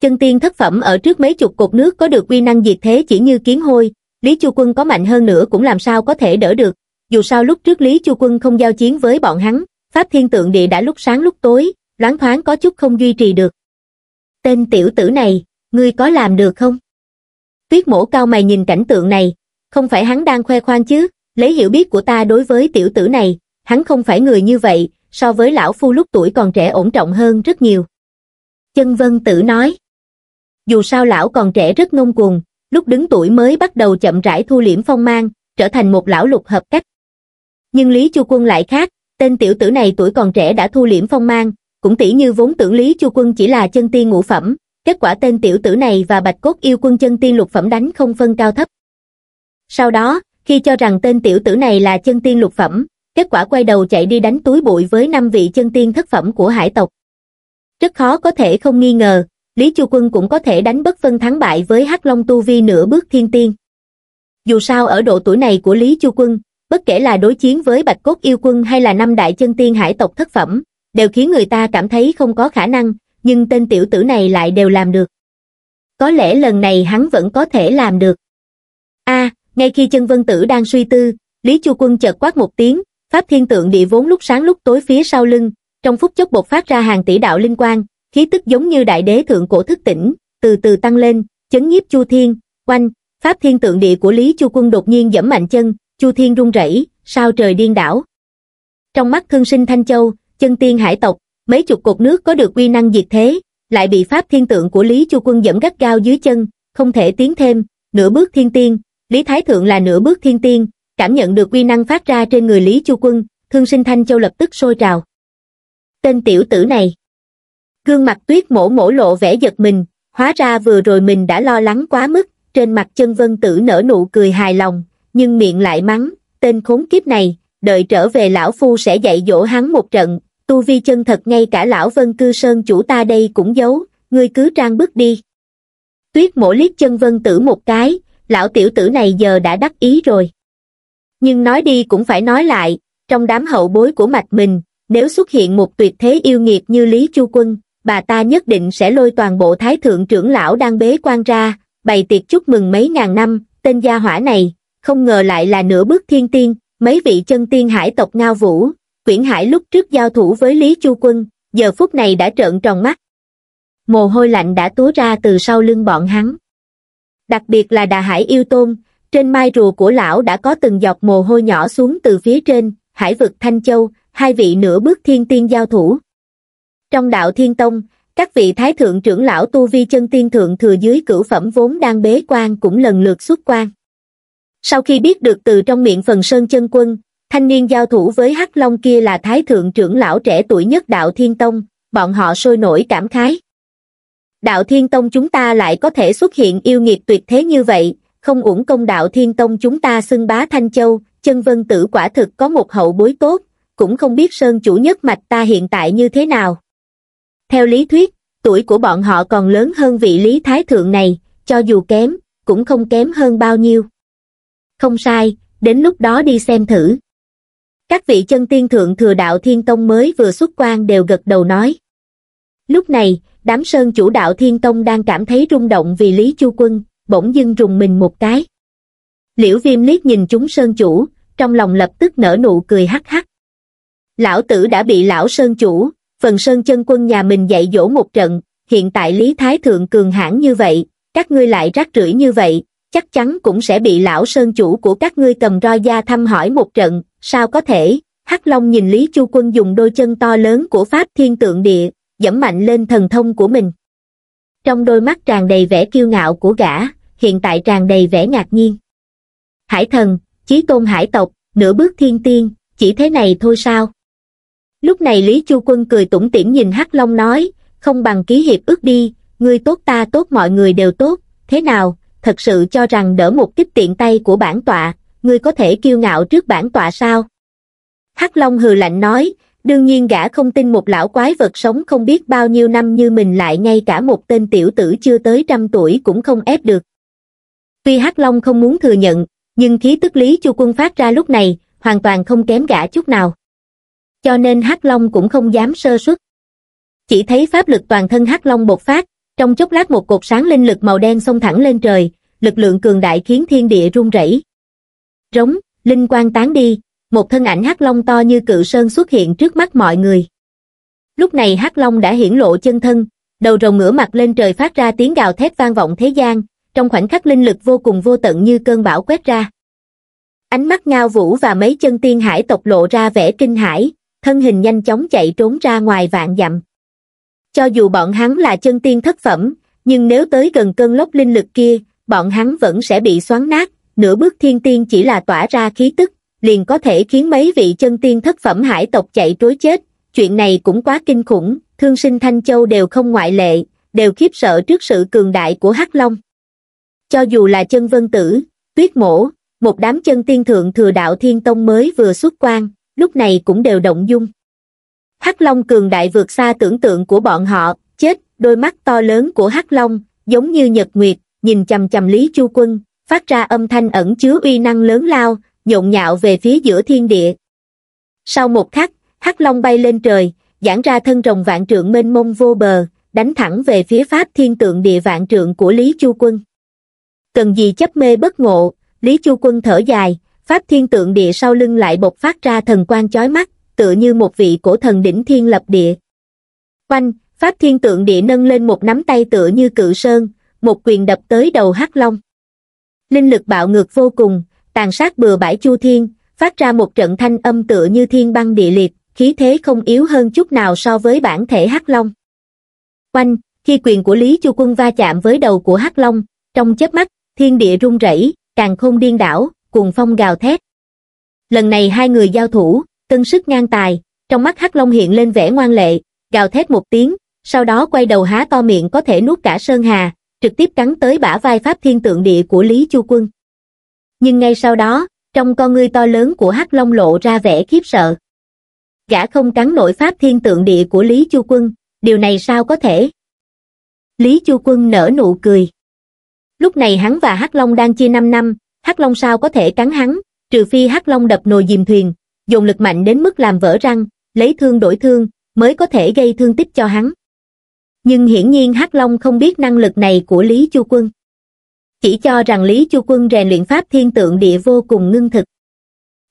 Chân tiên thất phẩm ở trước mấy chục cột nước có được uy năng diệt thế chỉ như kiến hôi, Lý Chu Quân có mạnh hơn nữa cũng làm sao có thể đỡ được. Dù sao lúc trước Lý Chu Quân không giao chiến với bọn hắn, Pháp Thiên Tượng Địa đã lúc sáng lúc tối, loáng thoáng có chút không duy trì được. Tên tiểu tử này, ngươi có làm được không? Tuyết mổ cao mày nhìn cảnh tượng này, không phải hắn đang khoe khoang chứ, lấy hiểu biết của ta đối với tiểu tử này, hắn không phải người như vậy, so với lão phu lúc tuổi còn trẻ ổn trọng hơn rất nhiều. Chân vân tử nói, dù sao lão còn trẻ rất ngông cuồng, lúc đứng tuổi mới bắt đầu chậm rãi thu liễm phong mang, trở thành một lão lục hợp cách. Nhưng Lý Chu Quân lại khác, tên tiểu tử này tuổi còn trẻ đã thu liễm phong mang, cũng tỷ như vốn tưởng Lý Chu Quân chỉ là chân tiên ngũ phẩm, kết quả tên tiểu tử này và Bạch Cốt yêu quân chân tiên lục phẩm đánh không phân cao thấp. Sau đó, khi cho rằng tên tiểu tử này là chân tiên lục phẩm, kết quả quay đầu chạy đi đánh túi bụi với năm vị chân tiên thất phẩm của hải tộc. Rất khó có thể không nghi ngờ, Lý Chu Quân cũng có thể đánh bất phân thắng bại với Hắc Long Tu Vi nửa bước thiên tiên. Dù sao ở độ tuổi này của Lý Chu Quân, bất kể là đối chiến với Bạch Cốt Yêu Quân hay là năm đại chân tiên hải tộc thất phẩm, đều khiến người ta cảm thấy không có khả năng, nhưng tên tiểu tử này lại đều làm được. Có lẽ lần này hắn vẫn có thể làm được. a à, ngay khi chân vân tử đang suy tư, Lý Chu Quân chợt quát một tiếng, Pháp Thiên Tượng Địa vốn lúc sáng lúc tối phía sau lưng, trong phút chốc bột phát ra hàng tỷ đạo linh quang, khí tức giống như đại đế thượng cổ thức tỉnh, từ từ tăng lên, chấn nhiếp Chu Thiên, quanh, pháp thiên tượng địa của Lý Chu Quân đột nhiên giẫm mạnh chân, Chu Thiên rung rẩy, sao trời điên đảo. Trong mắt thương sinh Thanh Châu, chân tiên hải tộc, mấy chục cột nước có được uy năng diệt thế, lại bị pháp thiên tượng của Lý Chu Quân giẫm gắt gao dưới chân, không thể tiến thêm, nửa bước thiên tiên, Lý Thái Thượng là nửa bước thiên tiên, cảm nhận được uy năng phát ra trên người Lý Chu Quân, thương sinh Thanh Châu lập tức sôi trào. Tên tiểu tử này, gương mặt tuyết mổ mổ lộ vẻ giật mình hóa ra vừa rồi mình đã lo lắng quá mức trên mặt chân vân tử nở nụ cười hài lòng nhưng miệng lại mắng tên khốn kiếp này đợi trở về lão phu sẽ dạy dỗ hắn một trận tu vi chân thật ngay cả lão vân cư sơn chủ ta đây cũng giấu ngươi cứ trang bước đi tuyết mổ liếc chân vân tử một cái lão tiểu tử này giờ đã đắc ý rồi nhưng nói đi cũng phải nói lại trong đám hậu bối của mạch mình nếu xuất hiện một tuyệt thế yêu nghiệt như lý chu quân bà ta nhất định sẽ lôi toàn bộ thái thượng trưởng lão đang bế quan ra, bày tiệc chúc mừng mấy ngàn năm, tên gia hỏa này, không ngờ lại là nửa bước thiên tiên, mấy vị chân tiên hải tộc Ngao Vũ, Quyển Hải lúc trước giao thủ với Lý Chu Quân, giờ phút này đã trợn tròn mắt. Mồ hôi lạnh đã túa ra từ sau lưng bọn hắn. Đặc biệt là đà hải yêu tôn, trên mai rùa của lão đã có từng giọt mồ hôi nhỏ xuống từ phía trên, hải vực Thanh Châu, hai vị nửa bước thiên tiên giao thủ. Trong đạo Thiên Tông, các vị thái thượng trưởng lão tu vi chân tiên thượng thừa dưới cửu phẩm vốn đang bế quan cũng lần lượt xuất quan. Sau khi biết được từ trong miệng phần sơn chân quân, thanh niên giao thủ với hắc long kia là thái thượng trưởng lão trẻ tuổi nhất đạo Thiên Tông, bọn họ sôi nổi cảm khái. Đạo Thiên Tông chúng ta lại có thể xuất hiện yêu nghiệt tuyệt thế như vậy, không uổng công đạo Thiên Tông chúng ta xưng bá Thanh Châu, chân vân tử quả thực có một hậu bối tốt, cũng không biết sơn chủ nhất mạch ta hiện tại như thế nào. Theo lý thuyết, tuổi của bọn họ còn lớn hơn vị lý thái thượng này, cho dù kém, cũng không kém hơn bao nhiêu. Không sai, đến lúc đó đi xem thử. Các vị chân tiên thượng thừa đạo thiên tông mới vừa xuất quan đều gật đầu nói. Lúc này, đám sơn chủ đạo thiên tông đang cảm thấy rung động vì Lý Chu Quân, bỗng dưng rùng mình một cái. Liễu viêm liếc nhìn chúng sơn chủ, trong lòng lập tức nở nụ cười hắc hắc. Lão tử đã bị lão sơn chủ, phần sơn chân quân nhà mình dạy dỗ một trận, hiện tại Lý Thái Thượng cường hãn như vậy, các ngươi lại rắc rưởi như vậy, chắc chắn cũng sẽ bị lão sơn chủ của các ngươi cầm roi da thăm hỏi một trận, sao có thể? Hắc Long nhìn Lý Chu Quân dùng đôi chân to lớn của Pháp Thiên Tượng Địa, dẫm mạnh lên thần thông của mình. Trong đôi mắt tràn đầy vẻ kiêu ngạo của gã, hiện tại tràn đầy vẻ ngạc nhiên. Hải thần, chí tôn hải tộc, nửa bước thiên tiên, chỉ thế này thôi sao? lúc này lý chu quân cười tủm tỉm nhìn hắc long nói không bằng ký hiệp ước đi ngươi tốt ta tốt mọi người đều tốt thế nào thật sự cho rằng đỡ một kích tiện tay của bản tọa ngươi có thể kiêu ngạo trước bản tọa sao hắc long hừ lạnh nói đương nhiên gã không tin một lão quái vật sống không biết bao nhiêu năm như mình lại ngay cả một tên tiểu tử chưa tới trăm tuổi cũng không ép được tuy hắc long không muốn thừa nhận nhưng khí tức lý chu quân phát ra lúc này hoàn toàn không kém gã chút nào cho nên hắc long cũng không dám sơ suất chỉ thấy pháp lực toàn thân hắc long bộc phát trong chốc lát một cột sáng linh lực màu đen xông thẳng lên trời lực lượng cường đại khiến thiên địa rung rẩy rống linh quang tán đi một thân ảnh hắc long to như cự sơn xuất hiện trước mắt mọi người lúc này hắc long đã hiển lộ chân thân đầu rồng ngửa mặt lên trời phát ra tiếng gào thét vang vọng thế gian trong khoảnh khắc linh lực vô cùng vô tận như cơn bão quét ra ánh mắt ngao vũ và mấy chân tiên hải tộc lộ ra vẻ kinh hãi thân hình nhanh chóng chạy trốn ra ngoài vạn dặm. Cho dù bọn hắn là chân tiên thất phẩm, nhưng nếu tới gần cơn lốc linh lực kia, bọn hắn vẫn sẽ bị xoắn nát, nửa bước thiên tiên chỉ là tỏa ra khí tức, liền có thể khiến mấy vị chân tiên thất phẩm hải tộc chạy trối chết, chuyện này cũng quá kinh khủng, thương sinh Thanh Châu đều không ngoại lệ, đều khiếp sợ trước sự cường đại của Hắc Long. Cho dù là chân vân tử, tuyết mổ, một đám chân tiên thượng thừa đạo thiên tông mới vừa xuất quan, lúc này cũng đều động dung hắc long cường đại vượt xa tưởng tượng của bọn họ chết đôi mắt to lớn của hắc long giống như nhật nguyệt nhìn chằm chằm lý chu quân phát ra âm thanh ẩn chứa uy năng lớn lao nhộn nhạo về phía giữa thiên địa sau một khắc hắc long bay lên trời giãn ra thân rồng vạn trượng mênh mông vô bờ đánh thẳng về phía pháp thiên tượng địa vạn trượng của lý chu quân cần gì chấp mê bất ngộ lý chu quân thở dài Pháp thiên tượng địa sau lưng lại bộc phát ra thần quan chói mắt, tựa như một vị cổ thần đỉnh thiên lập địa. Quanh, Pháp thiên tượng địa nâng lên một nắm tay tựa như cự sơn, một quyền đập tới đầu hắc long. Linh lực bạo ngược vô cùng, tàn sát bừa bãi chu thiên, phát ra một trận thanh âm tựa như thiên băng địa liệt, khí thế không yếu hơn chút nào so với bản thể hắc long. Quanh, khi quyền của Lý Chu Quân va chạm với đầu của hắc long, trong chớp mắt, thiên địa rung rẩy, càng không điên đảo, cuồng phong gào thét. Lần này hai người giao thủ, tân sức ngang tài, trong mắt Hắc Long hiện lên vẻ ngoan lệ, gào thét một tiếng, sau đó quay đầu há to miệng có thể nuốt cả sơn hà, trực tiếp cắn tới bả vai pháp thiên tượng địa của Lý Chu Quân. Nhưng ngay sau đó, trong con ngươi to lớn của Hắc Long lộ ra vẻ khiếp sợ. Gã không cắn nổi pháp thiên tượng địa của Lý Chu Quân, điều này sao có thể? Lý Chu Quân nở nụ cười. Lúc này hắn và Hắc Long đang chia 5 năm, hắc long sao có thể cắn hắn, trừ phi hắc long đập nồi dìm thuyền, dùng lực mạnh đến mức làm vỡ răng, lấy thương đổi thương, mới có thể gây thương tích cho hắn. Nhưng hiển nhiên hắc long không biết năng lực này của Lý Chu Quân. Chỉ cho rằng Lý Chu Quân rèn luyện pháp thiên tượng địa vô cùng ngưng thực.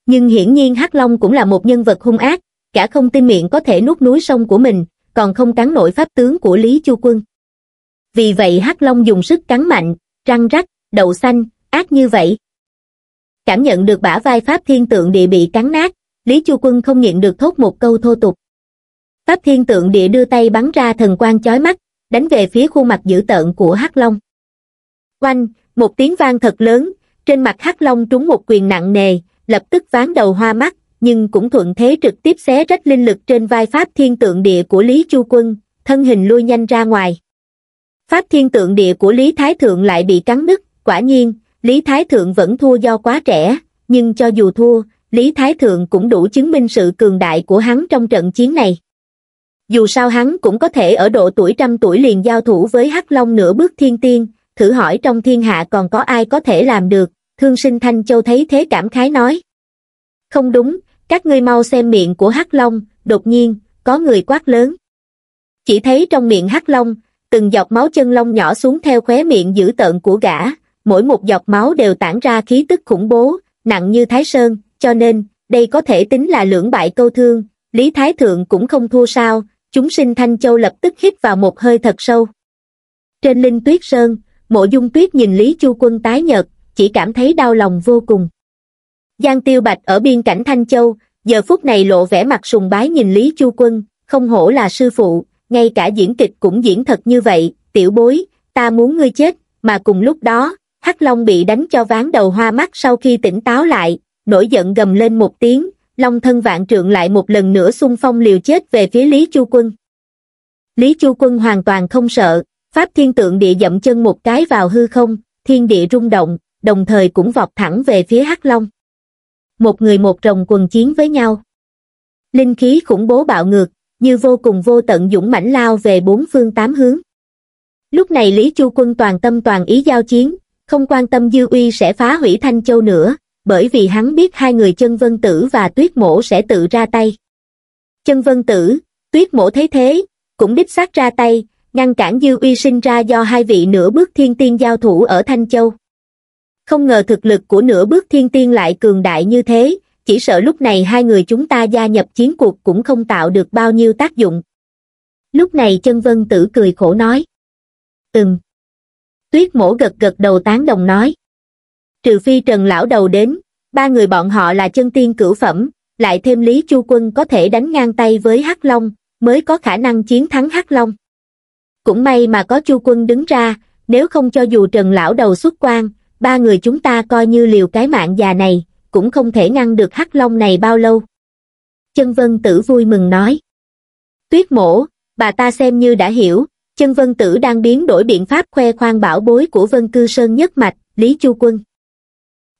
Nhưng hiển nhiên hắc long cũng là một nhân vật hung ác, cả không tin miệng có thể nuốt núi sông của mình, còn không cắn nổi pháp tướng của Lý Chu Quân. Vì vậy Hắc Long dùng sức cắn mạnh, răng rắc, đậu xanh, ác như vậy. Cảm nhận được bả vai Pháp Thiên Tượng Địa bị cắn nát, Lý Chu Quân không nhịn được thốt một câu thô tục. Pháp Thiên Tượng Địa đưa tay bắn ra thần quan chói mắt, đánh về phía khuôn mặt dữ tợn của Hắc Long. Oanh, một tiếng vang thật lớn, trên mặt Hắc Long trúng một quyền nặng nề, lập tức ván đầu hoa mắt, nhưng cũng thuận thế trực tiếp xé rách linh lực trên vai Pháp Thiên Tượng Địa của Lý Chu Quân, thân hình lui nhanh ra ngoài. Pháp Thiên Tượng Địa của Lý Thái Thượng lại bị cắn nứt, quả nhiên, Lý Thái Thượng vẫn thua do quá trẻ, nhưng cho dù thua, Lý Thái Thượng cũng đủ chứng minh sự cường đại của hắn trong trận chiến này. Dù sao hắn cũng có thể ở độ tuổi trăm tuổi liền giao thủ với Hắc Long nửa bước thiên tiên, thử hỏi trong thiên hạ còn có ai có thể làm được, thương sinh Thanh Châu thấy thế cảm khái nói. Không đúng, các ngươi mau xem miệng của Hắc Long, đột nhiên, có người quát lớn. Chỉ thấy trong miệng Hắc Long, từng giọt máu chân long nhỏ xuống theo khóe miệng dữ tợn của gã, mỗi một giọt máu đều tản ra khí tức khủng bố, nặng như Thái Sơn, cho nên, đây có thể tính là lưỡng bại câu thương, Lý Thái Thượng cũng không thua sao, chúng sinh Thanh Châu lập tức hít vào một hơi thật sâu. Trên Linh Tuyết Sơn, mộ dung tuyết nhìn Lý Chu Quân tái nhợt, chỉ cảm thấy đau lòng vô cùng. Giang Tiêu Bạch ở biên cảnh Thanh Châu, giờ phút này lộ vẻ mặt sùng bái nhìn Lý Chu Quân, không hổ là sư phụ, ngay cả diễn kịch cũng diễn thật như vậy, tiểu bối, ta muốn ngươi chết, mà cùng lúc đó, hắc long bị đánh cho ván đầu hoa mắt sau khi tỉnh táo lại nổi giận gầm lên một tiếng long thân vạn trượng lại một lần nữa xung phong liều chết về phía lý chu quân lý chu quân hoàn toàn không sợ pháp thiên tượng địa dậm chân một cái vào hư không thiên địa rung động đồng thời cũng vọt thẳng về phía hắc long một người một rồng quần chiến với nhau linh khí khủng bố bạo ngược như vô cùng vô tận dũng mãnh lao về bốn phương tám hướng lúc này lý chu quân toàn tâm toàn ý giao chiến không quan tâm Dư Uy sẽ phá hủy Thanh Châu nữa, bởi vì hắn biết hai người chân vân tử và tuyết mổ sẽ tự ra tay. Chân vân tử, tuyết mổ thấy thế, cũng đích xác ra tay, ngăn cản Dư Uy sinh ra do hai vị nửa bước thiên tiên giao thủ ở Thanh Châu. Không ngờ thực lực của nửa bước thiên tiên lại cường đại như thế, chỉ sợ lúc này hai người chúng ta gia nhập chiến cuộc cũng không tạo được bao nhiêu tác dụng. Lúc này chân vân tử cười khổ nói. Ừm, tuyết mổ gật gật đầu tán đồng nói trừ phi trần lão đầu đến ba người bọn họ là chân tiên cửu phẩm lại thêm lý chu quân có thể đánh ngang tay với hắc long mới có khả năng chiến thắng hắc long cũng may mà có chu quân đứng ra nếu không cho dù trần lão đầu xuất quan ba người chúng ta coi như liều cái mạng già này cũng không thể ngăn được hắc long này bao lâu chân vân tử vui mừng nói tuyết mổ bà ta xem như đã hiểu chân vân tử đang biến đổi biện pháp khoe khoang bảo bối của vân cư sơn nhất mạch lý chu quân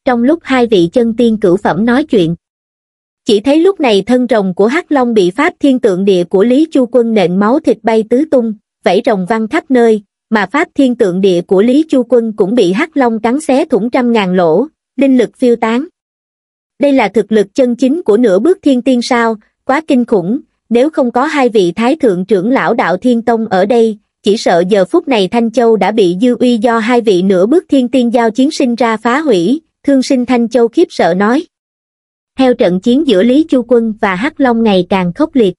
trong lúc hai vị chân tiên cửu phẩm nói chuyện chỉ thấy lúc này thân rồng của hắc long bị pháp thiên tượng địa của lý chu quân nện máu thịt bay tứ tung vẫy rồng văng khắp nơi mà pháp thiên tượng địa của lý chu quân cũng bị hắc long cắn xé thủng trăm ngàn lỗ linh lực phiêu tán đây là thực lực chân chính của nửa bước thiên tiên sao quá kinh khủng nếu không có hai vị thái thượng trưởng lão đạo thiên tông ở đây chỉ sợ giờ phút này Thanh Châu đã bị dư uy do hai vị nửa bước thiên tiên giao chiến sinh ra phá hủy, thương sinh Thanh Châu khiếp sợ nói. Theo trận chiến giữa Lý Chu Quân và Hắc Long ngày càng khốc liệt.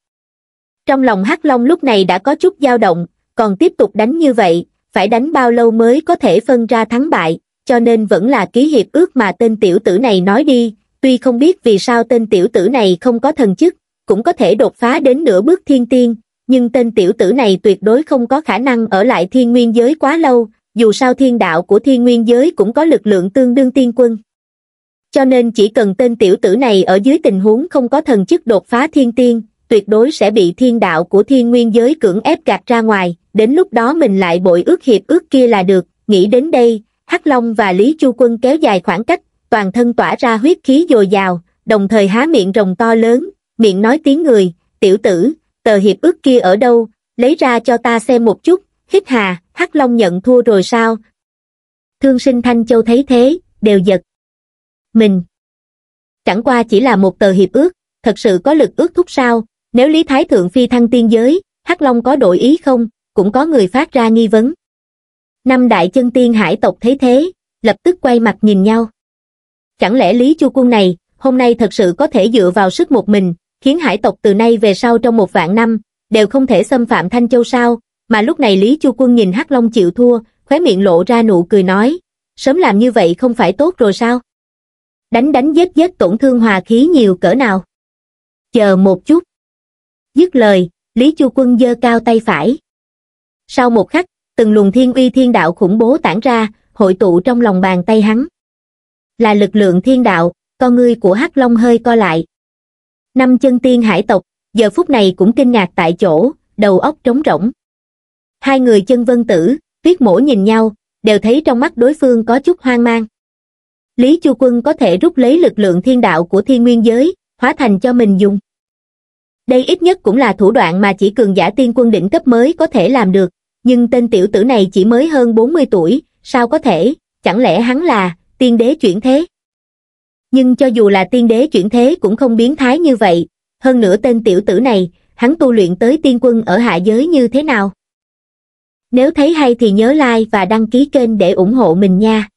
Trong lòng Hắc Long lúc này đã có chút dao động, còn tiếp tục đánh như vậy, phải đánh bao lâu mới có thể phân ra thắng bại, cho nên vẫn là ký hiệp ước mà tên tiểu tử này nói đi, tuy không biết vì sao tên tiểu tử này không có thần chức, cũng có thể đột phá đến nửa bước thiên tiên, nhưng tên tiểu tử này tuyệt đối không có khả năng ở lại thiên nguyên giới quá lâu, dù sao thiên đạo của thiên nguyên giới cũng có lực lượng tương đương tiên quân. Cho nên chỉ cần tên tiểu tử này ở dưới tình huống không có thần chức đột phá thiên tiên, tuyệt đối sẽ bị thiên đạo của thiên nguyên giới cưỡng ép gạt ra ngoài, đến lúc đó mình lại bội ước hiệp ước kia là được, nghĩ đến đây, Hắc Long và Lý Chu Quân kéo dài khoảng cách, toàn thân tỏa ra huyết khí dồi dào, đồng thời há miệng rồng to lớn, miệng nói tiếng người, tiểu tử, tờ hiệp ước kia ở đâu, lấy ra cho ta xem một chút, hít hà, Hắc Long nhận thua rồi sao? Thương sinh Thanh Châu thấy thế, đều giật. Mình. Chẳng qua chỉ là một tờ hiệp ước, thật sự có lực ước thúc sao, nếu Lý Thái Thượng phi thăng tiên giới, Hắc Long có đổi ý không, cũng có người phát ra nghi vấn. Năm đại chân tiên hải tộc thấy thế, lập tức quay mặt nhìn nhau. Chẳng lẽ Lý Chu Cung này, hôm nay thật sự có thể dựa vào sức một mình, khiến hải tộc từ nay về sau trong một vạn năm, đều không thể xâm phạm Thanh Châu sao, mà lúc này Lý Chu Quân nhìn Hắc Long chịu thua, khóe miệng lộ ra nụ cười nói, sớm làm như vậy không phải tốt rồi sao? Đánh đánh giết giết tổn thương hòa khí nhiều cỡ nào? Chờ một chút. Dứt lời, Lý Chu Quân giơ cao tay phải. Sau một khắc, từng luồng thiên uy thiên đạo khủng bố tản ra, hội tụ trong lòng bàn tay hắn. Là lực lượng thiên đạo, con ngươi của Hắc Long hơi co lại, năm chân tiên hải tộc giờ phút này cũng kinh ngạc tại chỗ đầu óc trống rỗng hai người chân vân tử tuyết mổ nhìn nhau đều thấy trong mắt đối phương có chút hoang mang lý chu quân có thể rút lấy lực lượng thiên đạo của thiên nguyên giới hóa thành cho mình dùng đây ít nhất cũng là thủ đoạn mà chỉ cường giả tiên quân đỉnh cấp mới có thể làm được nhưng tên tiểu tử này chỉ mới hơn 40 tuổi sao có thể chẳng lẽ hắn là tiên đế chuyển thế nhưng cho dù là tiên đế chuyển thế cũng không biến thái như vậy hơn nữa tên tiểu tử này hắn tu luyện tới tiên quân ở hạ giới như thế nào nếu thấy hay thì nhớ like và đăng ký kênh để ủng hộ mình nha